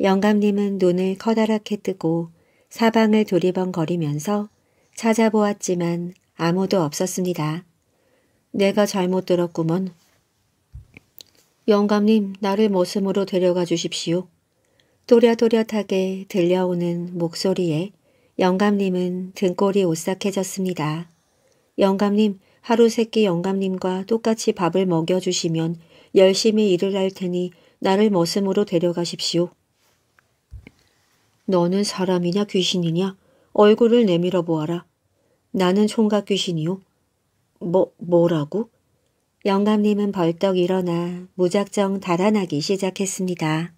영감님은 눈을 커다랗게 뜨고 사방을 두리번거리면서 찾아보았지만 아무도 없었습니다. 내가 잘못 들었구먼. 영감님 나를 모습으로 데려가 주십시오. 또렷또렷하게 들려오는 목소리에 영감님은 등골이 오싹해졌습니다. 영감님, 하루 세끼 영감님과 똑같이 밥을 먹여주시면 열심히 일을 할 테니 나를 머슴으로 데려가십시오. 너는 사람이냐 귀신이냐? 얼굴을 내밀어 보아라. 나는 총각 귀신이요. 뭐, 뭐라고? 영감님은 벌떡 일어나 무작정 달아나기 시작했습니다.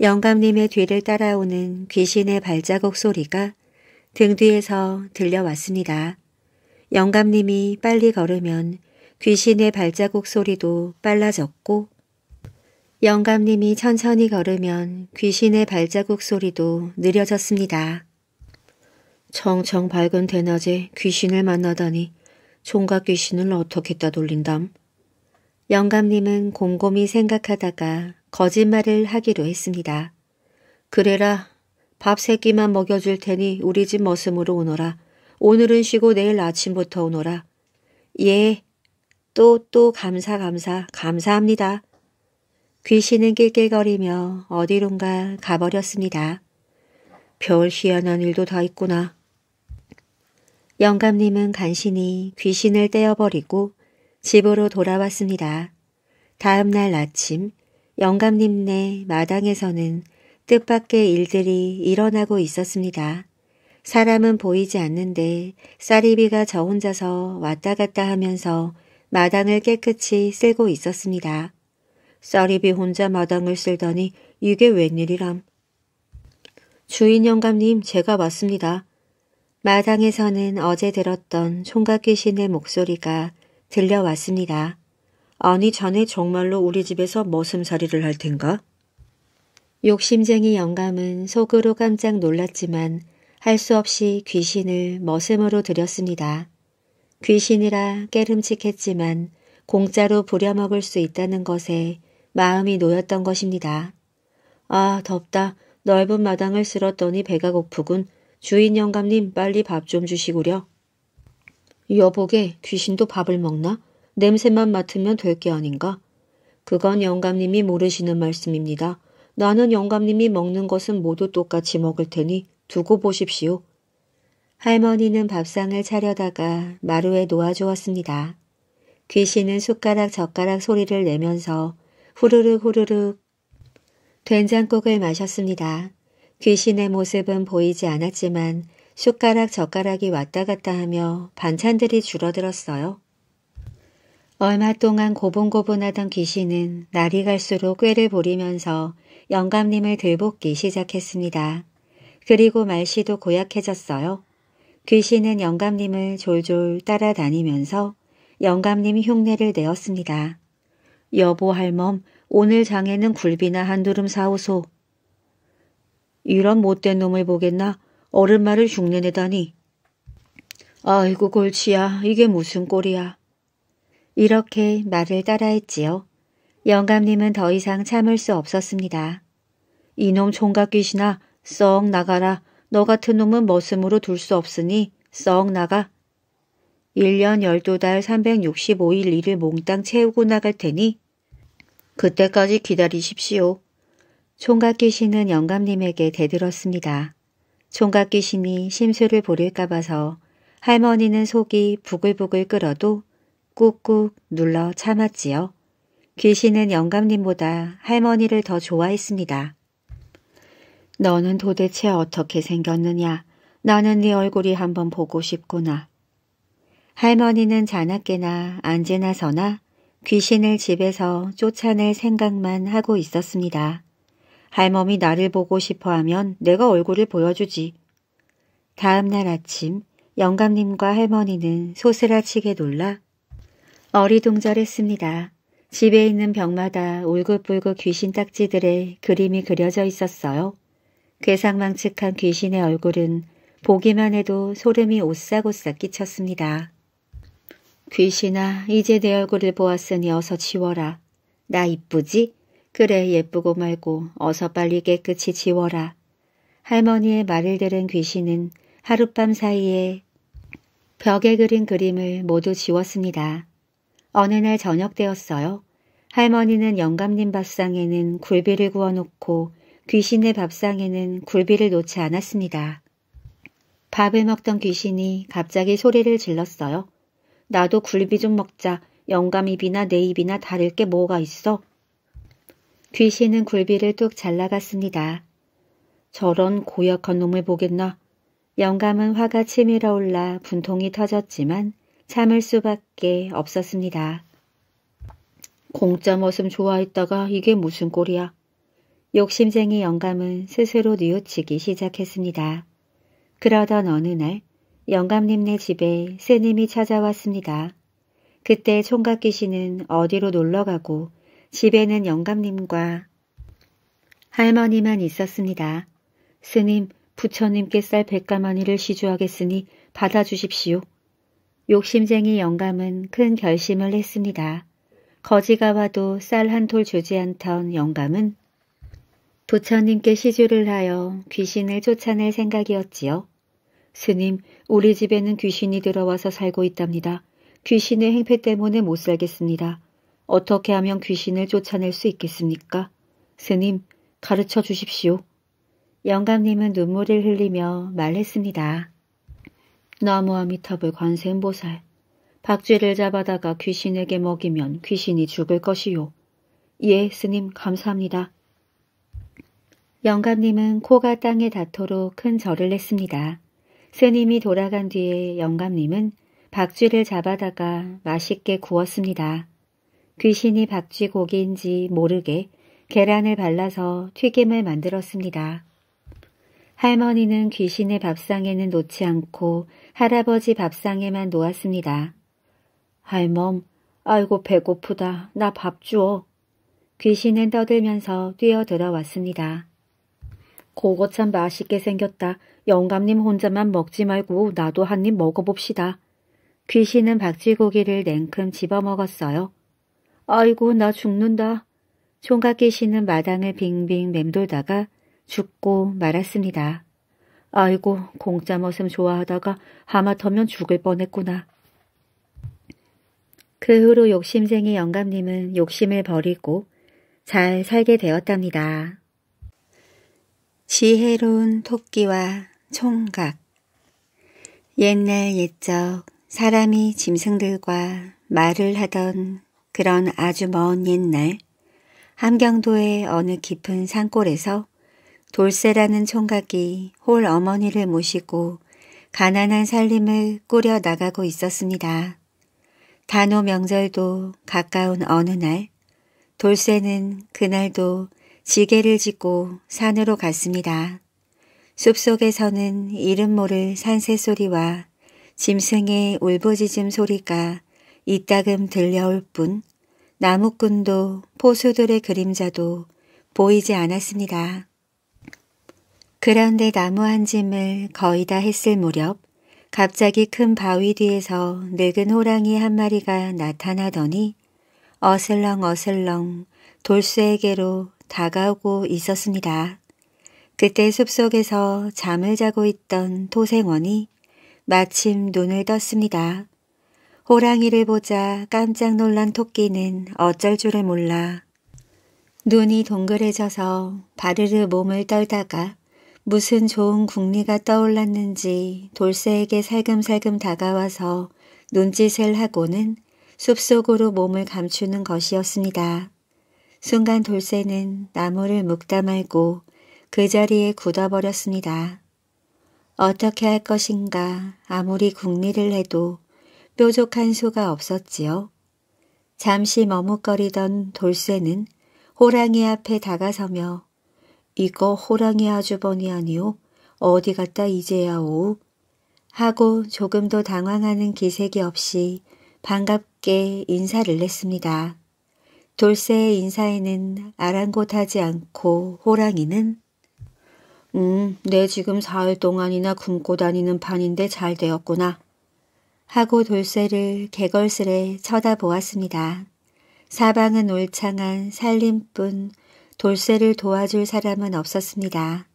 영감님의 뒤를 따라오는 귀신의 발자국 소리가 등 뒤에서 들려왔습니다. 영감님이 빨리 걸으면 귀신의 발자국 소리도 빨라졌고 영감님이 천천히 걸으면 귀신의 발자국 소리도 느려졌습니다. 청청 밝은 대낮에 귀신을 만나다니 총각 귀신을 어떻게 따돌린담? 영감님은 곰곰이 생각하다가 거짓말을 하기로 했습니다. 그래라 밥세 끼만 먹여줄 테니 우리 집 머슴으로 오너라. 오늘은 쉬고 내일 아침부터 오너라. 예, 또 또 감사 감사 감사합니다. 귀신은 낄낄거리며 어디론가 가버렸습니다. 별 희한한 일도 다 있구나. 영감님은 간신히 귀신을 떼어버리고 집으로 돌아왔습니다. 다음날 아침 영감님네 마당에서는 뜻밖의 일들이 일어나고 있었습니다. 사람은 보이지 않는데 쌀이비가 저 혼자서 왔다 갔다 하면서 마당을 깨끗이 쓸고 있었습니다. 쌀이비 혼자 마당을 쓸더니 이게 웬일이람. 주인 영감님 제가 왔습니다. 마당에서는 어제 들었던 총각 귀신의 목소리가 들려왔습니다. 아니 자네 정말로 우리 집에서 머슴살이를 할 텐가? 욕심쟁이 영감은 속으로 깜짝 놀랐지만 할 수 없이 귀신을 머슴으로 들였습니다. 귀신이라 깨름칙했지만 공짜로 부려먹을 수 있다는 것에 마음이 놓였던 것입니다. 아 덥다. 넓은 마당을 쓸었더니 배가 고프군. 주인 영감님 빨리 밥 좀 주시구려. 여보게 귀신도 밥을 먹나? 냄새만 맡으면 될 게 아닌가? 그건 영감님이 모르시는 말씀입니다. 나는 영감님이 먹는 것은 모두 똑같이 먹을 테니 두고 보십시오. 할머니는 밥상을 차려다가 마루에 놓아주었습니다. 귀신은 숟가락 젓가락 소리를 내면서 후루룩 후루룩 된장국을 마셨습니다. 귀신의 모습은 보이지 않았지만 숟가락 젓가락이 왔다 갔다 하며 반찬들이 줄어들었어요. 얼마 동안 고분고분하던 귀신은 날이 갈수록 꾀를 부리면서 영감님을 들볶기 시작했습니다. 그리고 말씨도 고약해졌어요. 귀신은 영감님을 졸졸 따라다니면서 영감님 흉내를 내었습니다. 여보 할멈, 오늘 장에는 굴비나 한두름 사오소. 이런 못된 놈을 보겠나? 어른 말을 흉내 내다니. 아이고 골치야, 이게 무슨 꼴이야. 이렇게 말을 따라했지요. 영감님은 더 이상 참을 수 없었습니다. 이놈 총각 귀신아 썩 나가라. 너 같은 놈은 머슴으로 둘 수 없으니 썩 나가. 1년 12달 365일 일을 몽땅 채우고 나갈 테니 그때까지 기다리십시오. 총각 귀신은 영감님에게 대들었습니다. 총각 귀신이 심술을 부릴까 봐서 할머니는 속이 부글부글 끓어도 꾹꾹 눌러 참았지요. 귀신은 영감님보다 할머니를 더 좋아했습니다. 너는 도대체 어떻게 생겼느냐? 나는 네 얼굴이 한번 보고 싶구나. 할머니는 자나깨나 안으나 서나 귀신을 집에서 쫓아낼 생각만 하고 있었습니다. 할멈이 나를 보고 싶어 하면 내가 얼굴을 보여주지. 다음날 아침 영감님과 할머니는 소스라치게 놀라 어리둥절했습니다. 집에 있는 벽마다 울긋불긋 귀신 딱지들의 그림이 그려져 있었어요. 괴상망측한 귀신의 얼굴은 보기만 해도 소름이 오싹오싹 끼쳤습니다. 귀신아 이제 내 얼굴을 보았으니 어서 지워라. 나 이쁘지? 그래 예쁘고 말고 어서 빨리 깨끗이 지워라. 할머니의 말을 들은 귀신은 하룻밤 사이에 벽에 그린 그림을 모두 지웠습니다. 어느 날 저녁 되었어요. 할머니는 영감님 밥상에는 굴비를 구워놓고 귀신의 밥상에는 굴비를 놓지 않았습니다. 밥을 먹던 귀신이 갑자기 소리를 질렀어요. 나도 굴비 좀 먹자. 영감 입이나 내 입이나 다를 게 뭐가 있어? 귀신은 굴비를 뚝 잘라갔습니다. 저런 고약한 놈을 보겠나? 영감은 화가 치밀어 올라 분통이 터졌지만 참을 수밖에 없었습니다. 공짜 머슴 좋아했다가 이게 무슨 꼴이야. 욕심쟁이 영감은 스스로 뉘우치기 시작했습니다. 그러던 어느 날 영감님네 집에 스님이 찾아왔습니다. 그때 총각 귀신은 어디로 놀러가고 집에는 영감님과 할머니만 있었습니다. 스님, 부처님께 쌀 백가마니를 시주하겠으니 받아주십시오. 욕심쟁이 영감은 큰 결심을 했습니다. 거지가 와도 쌀 한 톨 주지 않던 영감은 부처님께 시주를 하여 귀신을 쫓아낼 생각이었지요. 스님, 우리 집에는 귀신이 들어와서 살고 있답니다. 귀신의 행패 때문에 못 살겠습니다. 어떻게 하면 귀신을 쫓아낼 수 있겠습니까? 스님, 가르쳐 주십시오. 영감님은 눈물을 흘리며 말했습니다. 나무아미탑을 관세음보살, 박쥐를 잡아다가 귀신에게 먹이면 귀신이 죽을 것이요. 예, 스님 감사합니다. 영감님은 코가 땅에 닿도록 큰 절을 했습니다. 스님이 돌아간 뒤에 영감님은 박쥐를 잡아다가 맛있게 구웠습니다. 귀신이 박쥐고기인지 모르게 계란을 발라서 튀김을 만들었습니다. 할머니는 귀신의 밥상에는 놓지 않고 할아버지 밥상에만 놓았습니다. 할멈, 아이고 배고프다. 나 밥 주어. 귀신은 떠들면서 뛰어들어왔습니다. 고거 참 맛있게 생겼다. 영감님 혼자만 먹지 말고 나도 한 입 먹어봅시다. 귀신은 박쥐고기를 냉큼 집어먹었어요. 아이고 나 죽는다. 총각 귀신은 마당을 빙빙 맴돌다가 죽고 말았습니다. 아이고 공짜 머슴 좋아하다가 하마터면 죽을 뻔했구나. 그 후로 욕심쟁이 영감님은 욕심을 버리고 잘 살게 되었답니다. 지혜로운 토끼와 총각 옛날 옛적 사람이 짐승들과 말을 하던 그런 아주 먼 옛날 함경도의 어느 깊은 산골에서 돌세라는 총각이 홀 어머니를 모시고 가난한 살림을 꾸려 나가고 있었습니다. 단오 명절도 가까운 어느 날 돌쇠는 그날도 지게를 짓고 산으로 갔습니다. 숲속에서는 이름 모를 산새소리와 짐승의 울부짖음 소리가 이따금 들려올 뿐 나무꾼도 포수들의 그림자도 보이지 않았습니다. 그런데 나무 한 짐을 거의 다 했을 무렵 갑자기 큰 바위 뒤에서 늙은 호랑이 한 마리가 나타나더니 어슬렁 어슬렁 돌쇠에게로 다가오고 있었습니다. 그때 숲속에서 잠을 자고 있던 토생원이 마침 눈을 떴습니다. 호랑이를 보자 깜짝 놀란 토끼는 어쩔 줄을 몰라 눈이 동그래져서 바르르 몸을 떨다가 무슨 좋은 궁리가 떠올랐는지 돌쇠에게 살금살금 다가와서 눈짓을 하고는 숲속으로 몸을 감추는 것이었습니다. 순간 돌쇠는 나무를 묶다 말고 그 자리에 굳어버렸습니다. 어떻게 할 것인가 아무리 궁리를 해도 뾰족한 수가 없었지요. 잠시 머뭇거리던 돌쇠는 호랑이 앞에 다가서며 이거 호랑이 아주버니 아니오. 어디 갔다 이제야 오. 하고 조금도 당황하는 기색이 없이 반갑게 인사를 냈습니다. 돌쇠의 인사에는 아랑곳하지 않고 호랑이는 음, 내 지금 사흘 동안이나 굶고 다니는 판인데 잘 되었구나. 하고 돌쇠를 개걸스레 쳐다보았습니다. 사방은 울창한 살림뿐 돌쇠를 도와줄 사람은 없었습니다.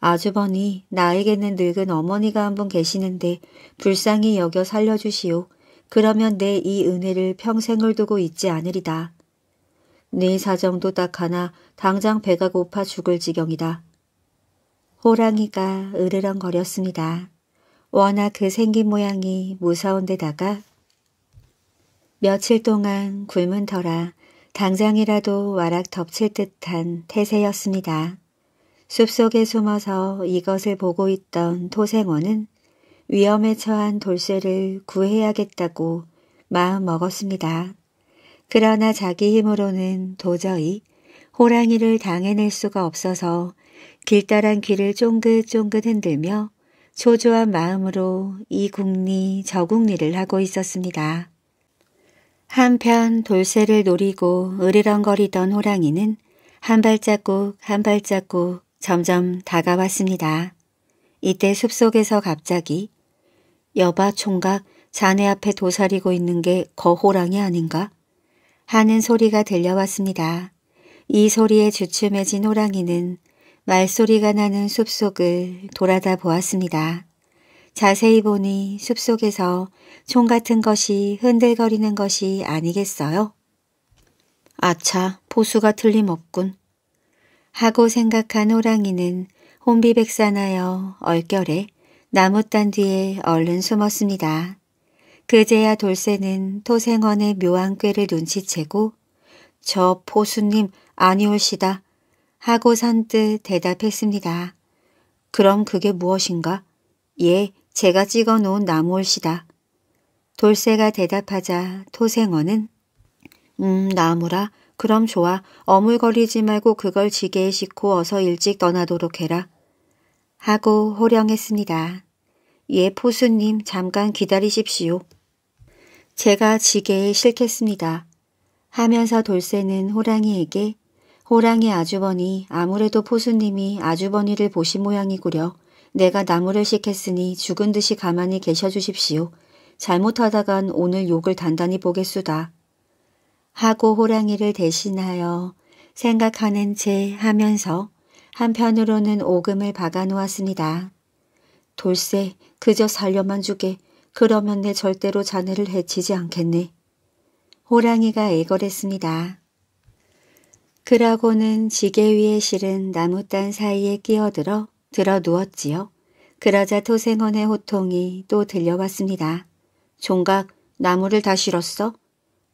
아주버니 나에게는 늙은 어머니가 한 분 계시는데 불쌍히 여겨 살려주시오. 그러면 내 이 은혜를 평생을 두고 잊지 않으리다. 네 사정도 딱 하나 당장 배가 고파 죽을 지경이다. 호랑이가 으르렁거렸습니다. 워낙 그 생긴 모양이 무서운 데다가 며칠 동안 굶은 터라 당장이라도 와락 덮칠 듯한 태세였습니다. 숲속에 숨어서 이것을 보고 있던 토생원은 위험에 처한 돌쇠를 구해야겠다고 마음 먹었습니다. 그러나 자기 힘으로는 도저히 호랑이를 당해낼 수가 없어서 길다란 귀를 쫑긋쫑긋 흔들며 초조한 마음으로 이 국리 저 국리를 하고 있었습니다. 한편 돌쇠를 노리고 으르렁거리던 호랑이는 한 발자국 한 발자국 점점 다가왔습니다. 이때 숲속에서 갑자기 여바 총각 자네 앞에 도사리고 있는 게 거호랑이 아닌가? 하는 소리가 들려왔습니다. 이 소리에 주춤해진 호랑이는 말소리가 나는 숲속을 돌아다 보았습니다. 자세히 보니 숲속에서 총 같은 것이 흔들거리는 것이 아니겠어요? 아차, 보수가 틀림없군. 하고 생각한 호랑이는 혼비백산하여 얼결에 나뭇단 뒤에 얼른 숨었습니다. 그제야 돌쇠는 토생원의 묘한 꾀를 눈치채고 저 포수님 아니올시다 하고 선뜻 대답했습니다. 그럼 그게 무엇인가? 예, 제가 찍어 놓은 나무올시다. 돌쇠가 대답하자 토생어는 음 나무라 그럼 좋아 어물거리지 말고 그걸 지게에 싣고 어서 일찍 떠나도록 해라. 하고 호령했습니다. 예 포수님 잠깐 기다리십시오. 제가 지게에 실겠습니다. 하면서 돌쇠는 호랑이에게 호랑이 아주버니 아무래도 포수님이 아주버니를 보신 모양이구려. 내가 나무를 시켰으니 죽은 듯이 가만히 계셔 주십시오. 잘못하다간 오늘 욕을 단단히 보겠수다. 하고 호랑이를 대신하여 생각하는 채 하면서 한편으로는 오금을 박아놓았습니다. 돌쇠 그저 살려만 주게 그러면 내 절대로 자네를 해치지 않겠네. 호랑이가 애걸했습니다. 그러고는 지게 위에 실은 나무 단 사이에 끼어들어 들어 누웠지요. 그러자 토생원의 호통이 또 들려왔습니다. 종각, 나무를 다 실었어?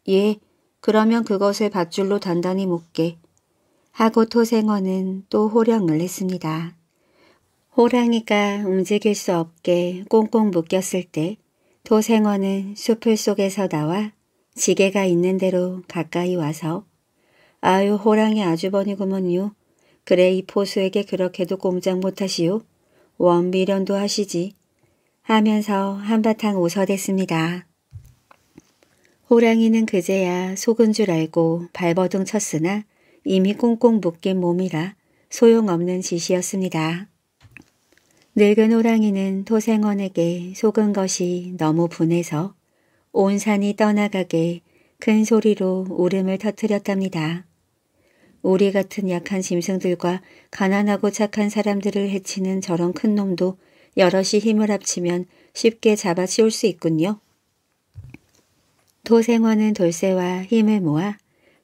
예, 그러면 그것을 밧줄로 단단히 묶게. 하고 토생원은 또 호령을 했습니다. 호랑이가 움직일 수 없게 꽁꽁 묶였을 때 토생원은 숲풀 속에서 나와 지게가 있는 대로 가까이 와서 아유 호랑이 아주버니구먼요. 그래 이 포수에게 그렇게도 꼼짝 못하시오. 원미련도 하시지. 하면서 한바탕 웃어댔습니다. 호랑이는 그제야 속은 줄 알고 발버둥 쳤으나 이미 꽁꽁 묶인 몸이라 소용없는 짓이었습니다. 늙은 호랑이는 토생원에게 속은 것이 너무 분해서 온 산이 떠나가게 큰 소리로 울음을 터뜨렸답니다. 우리 같은 약한 짐승들과 가난하고 착한 사람들을 해치는 저런 큰 놈도 여럿이 힘을 합치면 쉽게 잡아치울 수 있군요. 도생원은 돌쇠와 힘을 모아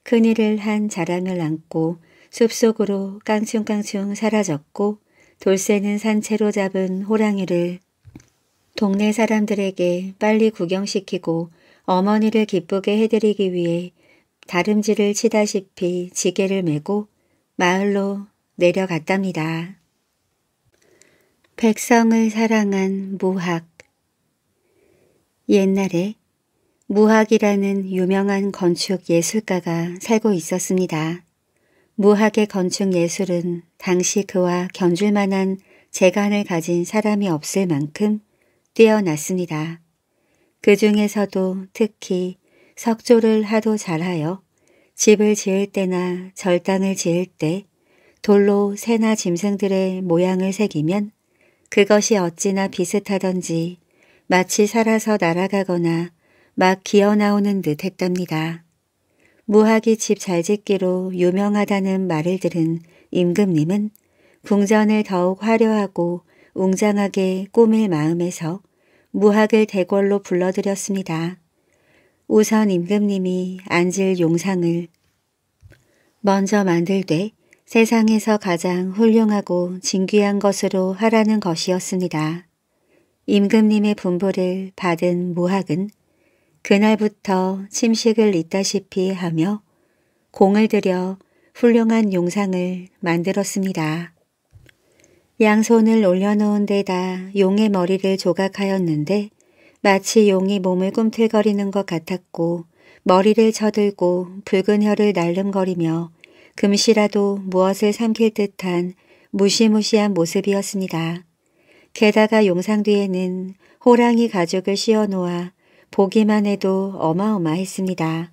큰일을 한 자랑을 안고 숲속으로 깡충깡충 사라졌고 돌쇠는 산채로 잡은 호랑이를 동네 사람들에게 빨리 구경시키고 어머니를 기쁘게 해드리기 위해 다름질을 치다시피 지게를 메고 마을로 내려갔답니다. 백성을 사랑한 무학 옛날에 무학이라는 유명한 건축 예술가가 살고 있었습니다. 무학의 건축 예술은 당시 그와 견줄만한 재간을 가진 사람이 없을 만큼 뛰어났습니다. 그 중에서도 특히 석조를 하도 잘하여 집을 지을 때나 절단을 지을 때 돌로 새나 짐승들의 모양을 새기면 그것이 어찌나 비슷하던지 마치 살아서 날아가거나 막 기어나오는 듯 했답니다. 무학이 집 잘 짓기로 유명하다는 말을 들은 임금님은 궁전을 더욱 화려하고 웅장하게 꾸밀 마음에서 무학을 대궐로 불러들였습니다. 우선 임금님이 앉을 용상을 먼저 만들되 세상에서 가장 훌륭하고 진귀한 것으로 하라는 것이었습니다. 임금님의 분부를 받은 무학은 그날부터 침식을 잇다시피 하며 공을 들여 훌륭한 용상을 만들었습니다. 양손을 올려놓은 데다 용의 머리를 조각하였는데 마치 용이 몸을 꿈틀거리는 것 같았고 머리를 쳐들고 붉은 혀를 날름거리며 금시라도 무엇을 삼킬 듯한 무시무시한 모습이었습니다. 게다가 용상 뒤에는 호랑이 가죽을 씌워놓아 보기만 해도 어마어마했습니다.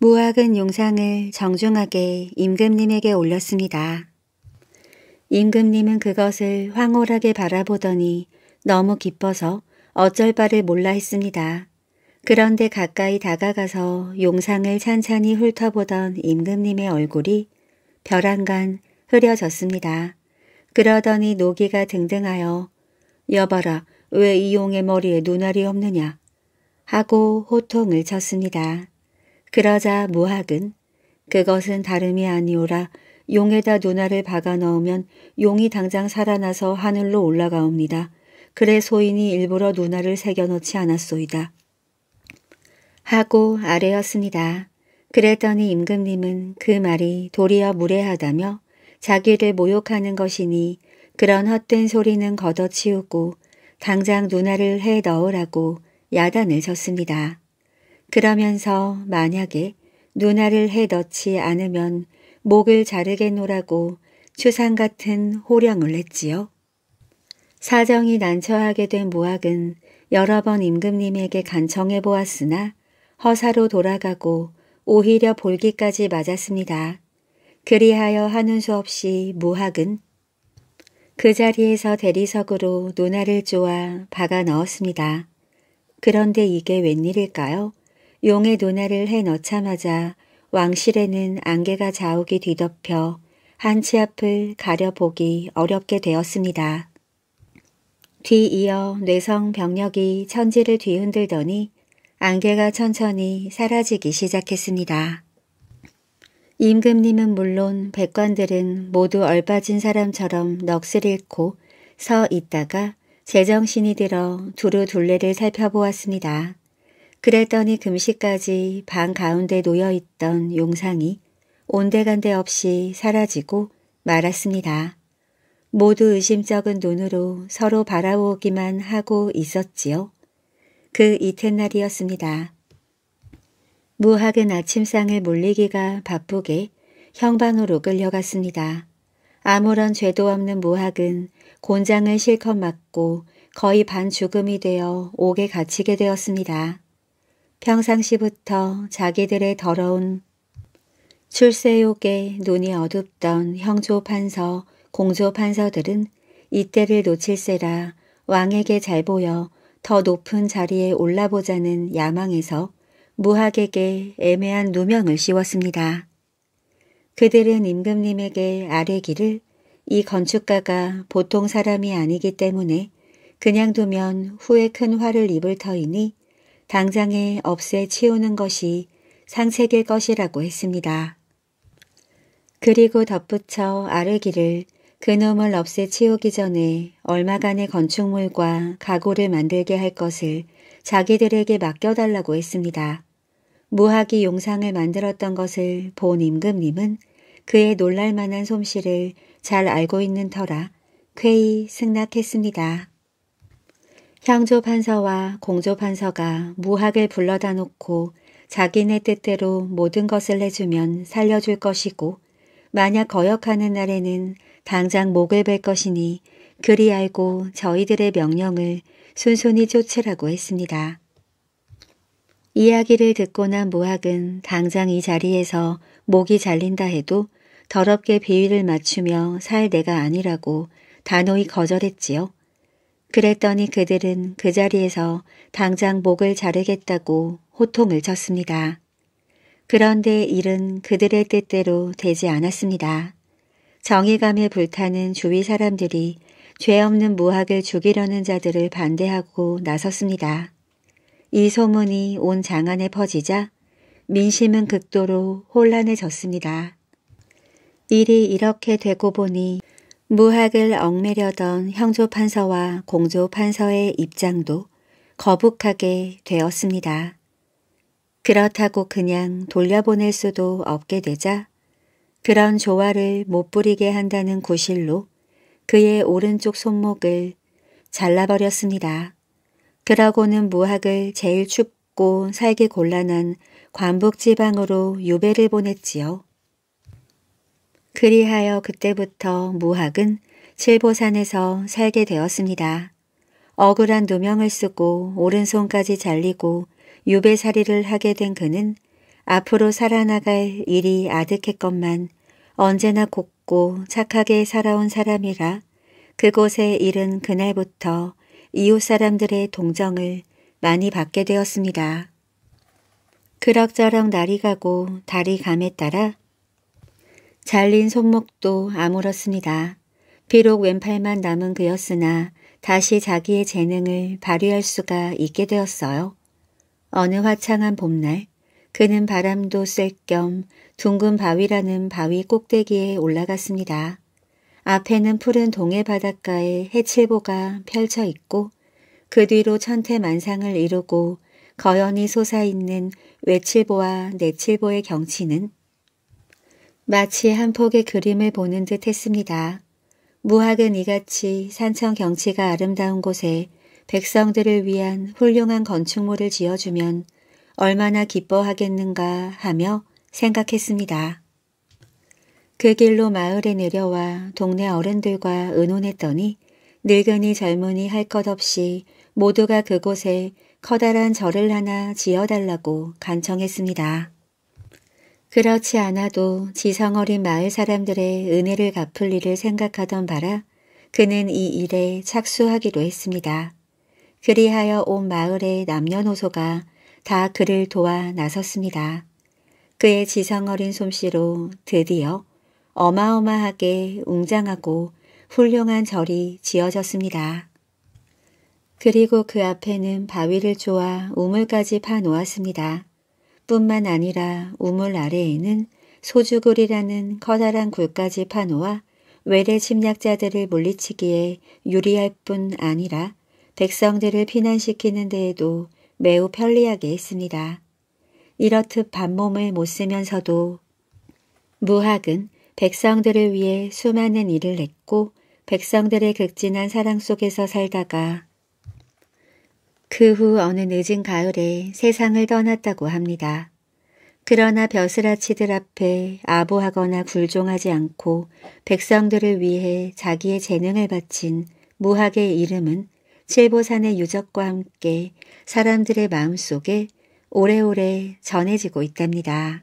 무학은 용상을 정중하게 임금님에게 올렸습니다. 임금님은 그것을 황홀하게 바라보더니 너무 기뻐서 어쩔 바를 몰라 했습니다. 그런데 가까이 다가가서 용상을 찬찬히 훑어보던 임금님의 얼굴이 벼랑간 흐려졌습니다. 그러더니 노기가 등등하여 여봐라 왜 이 용의 머리에 눈알이 없느냐 하고 호통을 쳤습니다. 그러자 무학은 그것은 다름이 아니오라 용에다 눈알을 박아 넣으면 용이 당장 살아나서 하늘로 올라가옵니다. 그래 소인이 일부러 누나를 새겨놓지 않았소이다. 하고 아래였습니다. 그랬더니 임금님은 그 말이 도리어 무례하다며 자기를 모욕하는 것이니 그런 헛된 소리는 걷어치우고 당장 누나를 해 넣으라고 야단을 쳤습니다. 그러면서 만약에 누나를 해 넣지 않으면 목을 자르겠노라고 추상 같은 호령을 했지요. 사정이 난처하게 된 모학은 여러 번 임금님에게 간청해 보았으나 허사로 돌아가고 오히려 볼기까지 맞았습니다. 그리하여 하는 수 없이 무학은 그 자리에서 대리석으로 노나를 쪼아 박아 넣었습니다. 그런데 이게 웬일일까요? 용의 노나를 해 넣자마자 왕실에는 안개가 자욱이 뒤덮여 한치 앞을 가려보기 어렵게 되었습니다. 뒤이어 뇌성 병력이 천지를 뒤흔들더니 안개가 천천히 사라지기 시작했습니다. 임금님은 물론 백관들은 모두 얼빠진 사람처럼 넋을 잃고 서 있다가 제정신이 들어 두루 둘레를 살펴보았습니다. 그랬더니 금시까지 방 가운데 놓여있던 용상이 온데간데 없이 사라지고 말았습니다. 모두 의심쩍은 눈으로 서로 바라보기만 하고 있었지요. 그 이튿날이었습니다. 무학은 아침상을 몰리기가 바쁘게 형방으로 끌려갔습니다. 아무런 죄도 없는 무학은 곤장을 실컷 맞고 거의 반 죽음이 되어 옥에 갇히게 되었습니다. 평상시부터 자기들의 더러운 출세욕에 눈이 어둡던 형조 판서 공조 판서들은 이때를 놓칠세라 왕에게 잘 보여 더 높은 자리에 올라보자는 야망에서 무학에게 애매한 누명을 씌웠습니다. 그들은 임금님에게 아래 기를이 건축가가 보통 사람이 아니기 때문에 그냥 두면 후에 큰 화를 입을 터이니 당장에 없애 치우는 것이 상책의 것이라고 했습니다. 그리고 덧붙여 아르기를 그놈을 없애 치우기 전에 얼마간의 건축물과 가구를 만들게 할 것을 자기들에게 맡겨달라고 했습니다. 무학이 용상을 만들었던 것을 본 임금님은 그의 놀랄만한 솜씨를 잘 알고 있는 터라 쾌히 승낙했습니다. 향조판서와 공조판서가 무학을 불러다 놓고 자기네 뜻대로 모든 것을 해주면 살려줄 것이고 만약 거역하는 날에는 당장 목을 벨 것이니 그리 알고 저희들의 명령을 순순히 쫓으라고 했습니다. 이야기를 듣고 난무학은 당장 이 자리에서 목이 잘린다 해도 더럽게 비위를 맞추며 살 내가 아니라고 단호히 거절했지요. 그랬더니 그들은 그 자리에서 당장 목을 자르겠다고 호통을 쳤습니다. 그런데 일은 그들의 뜻대로 되지 않았습니다. 정의감에 불타는 주위 사람들이 죄 없는 무학을 죽이려는 자들을 반대하고 나섰습니다. 이 소문이 온 장안에 퍼지자 민심은 극도로 혼란해졌습니다. 일이 이렇게 되고 보니 무학을 얽매려던 형조판서와 공조판서의 입장도 거북하게 되었습니다. 그렇다고 그냥 돌려보낼 수도 없게 되자 그런 조화를 못 부리게 한다는 구실로 그의 오른쪽 손목을 잘라버렸습니다. 그러고는 무학을 제일 춥고 살기 곤란한 관북지방으로 유배를 보냈지요. 그리하여 그때부터 무학은 칠보산에서 살게 되었습니다. 억울한 누명을 쓰고 오른손까지 잘리고 유배살이를 하게 된 그는 앞으로 살아나갈 일이 아득했건만 언제나 곱고 착하게 살아온 사람이라 그곳에 이른 그날부터 이웃 사람들의 동정을 많이 받게 되었습니다. 그럭저럭 날이 가고 달이 감에 따라 잘린 손목도 아물었습니다. 비록 왼팔만 남은 그였으나 다시 자기의 재능을 발휘할 수가 있게 되었어요. 어느 화창한 봄날 그는 바람도 쐴 겸 둥근 바위라는 바위 꼭대기에 올라갔습니다. 앞에는 푸른 동해 바닷가에 해칠보가 펼쳐 있고 그 뒤로 천태만상을 이루고 거연히 솟아있는 외칠보와 내칠보의 경치는 마치 한 폭의 그림을 보는 듯 했습니다. 무학은 이같이 산천 경치가 아름다운 곳에 백성들을 위한 훌륭한 건축물을 지어주면 얼마나 기뻐하겠는가 하며 생각했습니다. 그 길로 마을에 내려와 동네 어른들과 의논했더니 늙은이 젊은이 할 것 없이 모두가 그곳에 커다란 절을 하나 지어달라고 간청했습니다. 그렇지 않아도 지성어린 마을 사람들의 은혜를 갚을 일을 생각하던 바라 그는 이 일에 착수하기로 했습니다. 그리하여 온 마을의 남녀노소가 다 그를 도와 나섰습니다. 그의 지성어린 솜씨로 드디어 어마어마하게 웅장하고 훌륭한 절이 지어졌습니다. 그리고 그 앞에는 바위를 쪼아 우물까지 파놓았습니다. 뿐만 아니라 우물 아래에는 소주굴이라는 커다란 굴까지 파놓아 외래 침략자들을 물리치기에 유리할 뿐 아니라 백성들을 피난시키는 데에도 매우 편리하게 했습니다. 이렇듯 반몸을 못 쓰면서도 무학은 백성들을 위해 수많은 일을 했고 백성들의 극진한 사랑 속에서 살다가 그 후 어느 늦은 가을에 세상을 떠났다고 합니다. 그러나 벼슬아치들 앞에 아부하거나 굴종하지 않고 백성들을 위해 자기의 재능을 바친 무학의 이름은 칠보산의 유적과 함께 사람들의 마음속에 오래오래 전해지고 있답니다.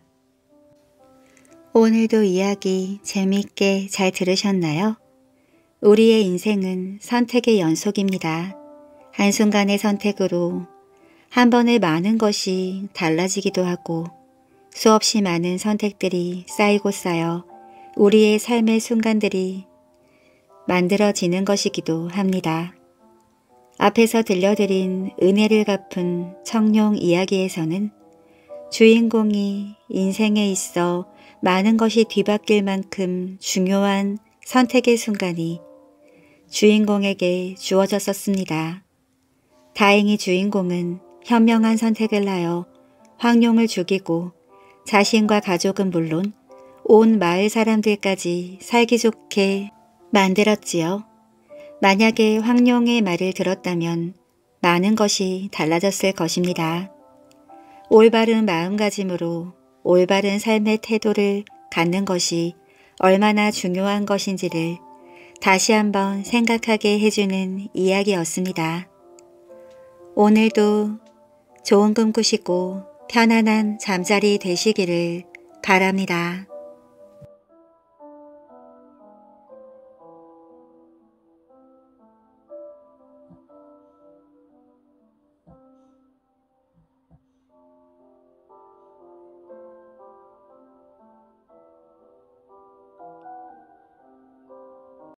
오늘도 이야기 재미있게잘 들으셨나요? 우리의 인생은 선택의 연속입니다. 한순간의 선택으로 한 번에 많은 것이 달라지기도 하고 수없이 많은 선택들이 쌓이고 쌓여 우리의 삶의 순간들이 만들어지는 것이기도 합니다. 앞에서 들려드린 은혜를 갚은 청룡 이야기에서는 주인공이 인생에 있어 많은 것이 뒤바뀔 만큼 중요한 선택의 순간이 주인공에게 주어졌었습니다. 다행히 주인공은 현명한 선택을 하여 황룡을 죽이고 자신과 가족은 물론 온 마을 사람들까지 살기 좋게 만들었지요. 만약에 황룡의 말을 들었다면 많은 것이 달라졌을 것입니다. 올바른 마음가짐으로 올바른 삶의 태도를 갖는 것이 얼마나 중요한 것인지를 다시 한번 생각하게 해주는 이야기였습니다. 오늘도 좋은 꿈 꾸시고 편안한 잠자리 되시기를 바랍니다.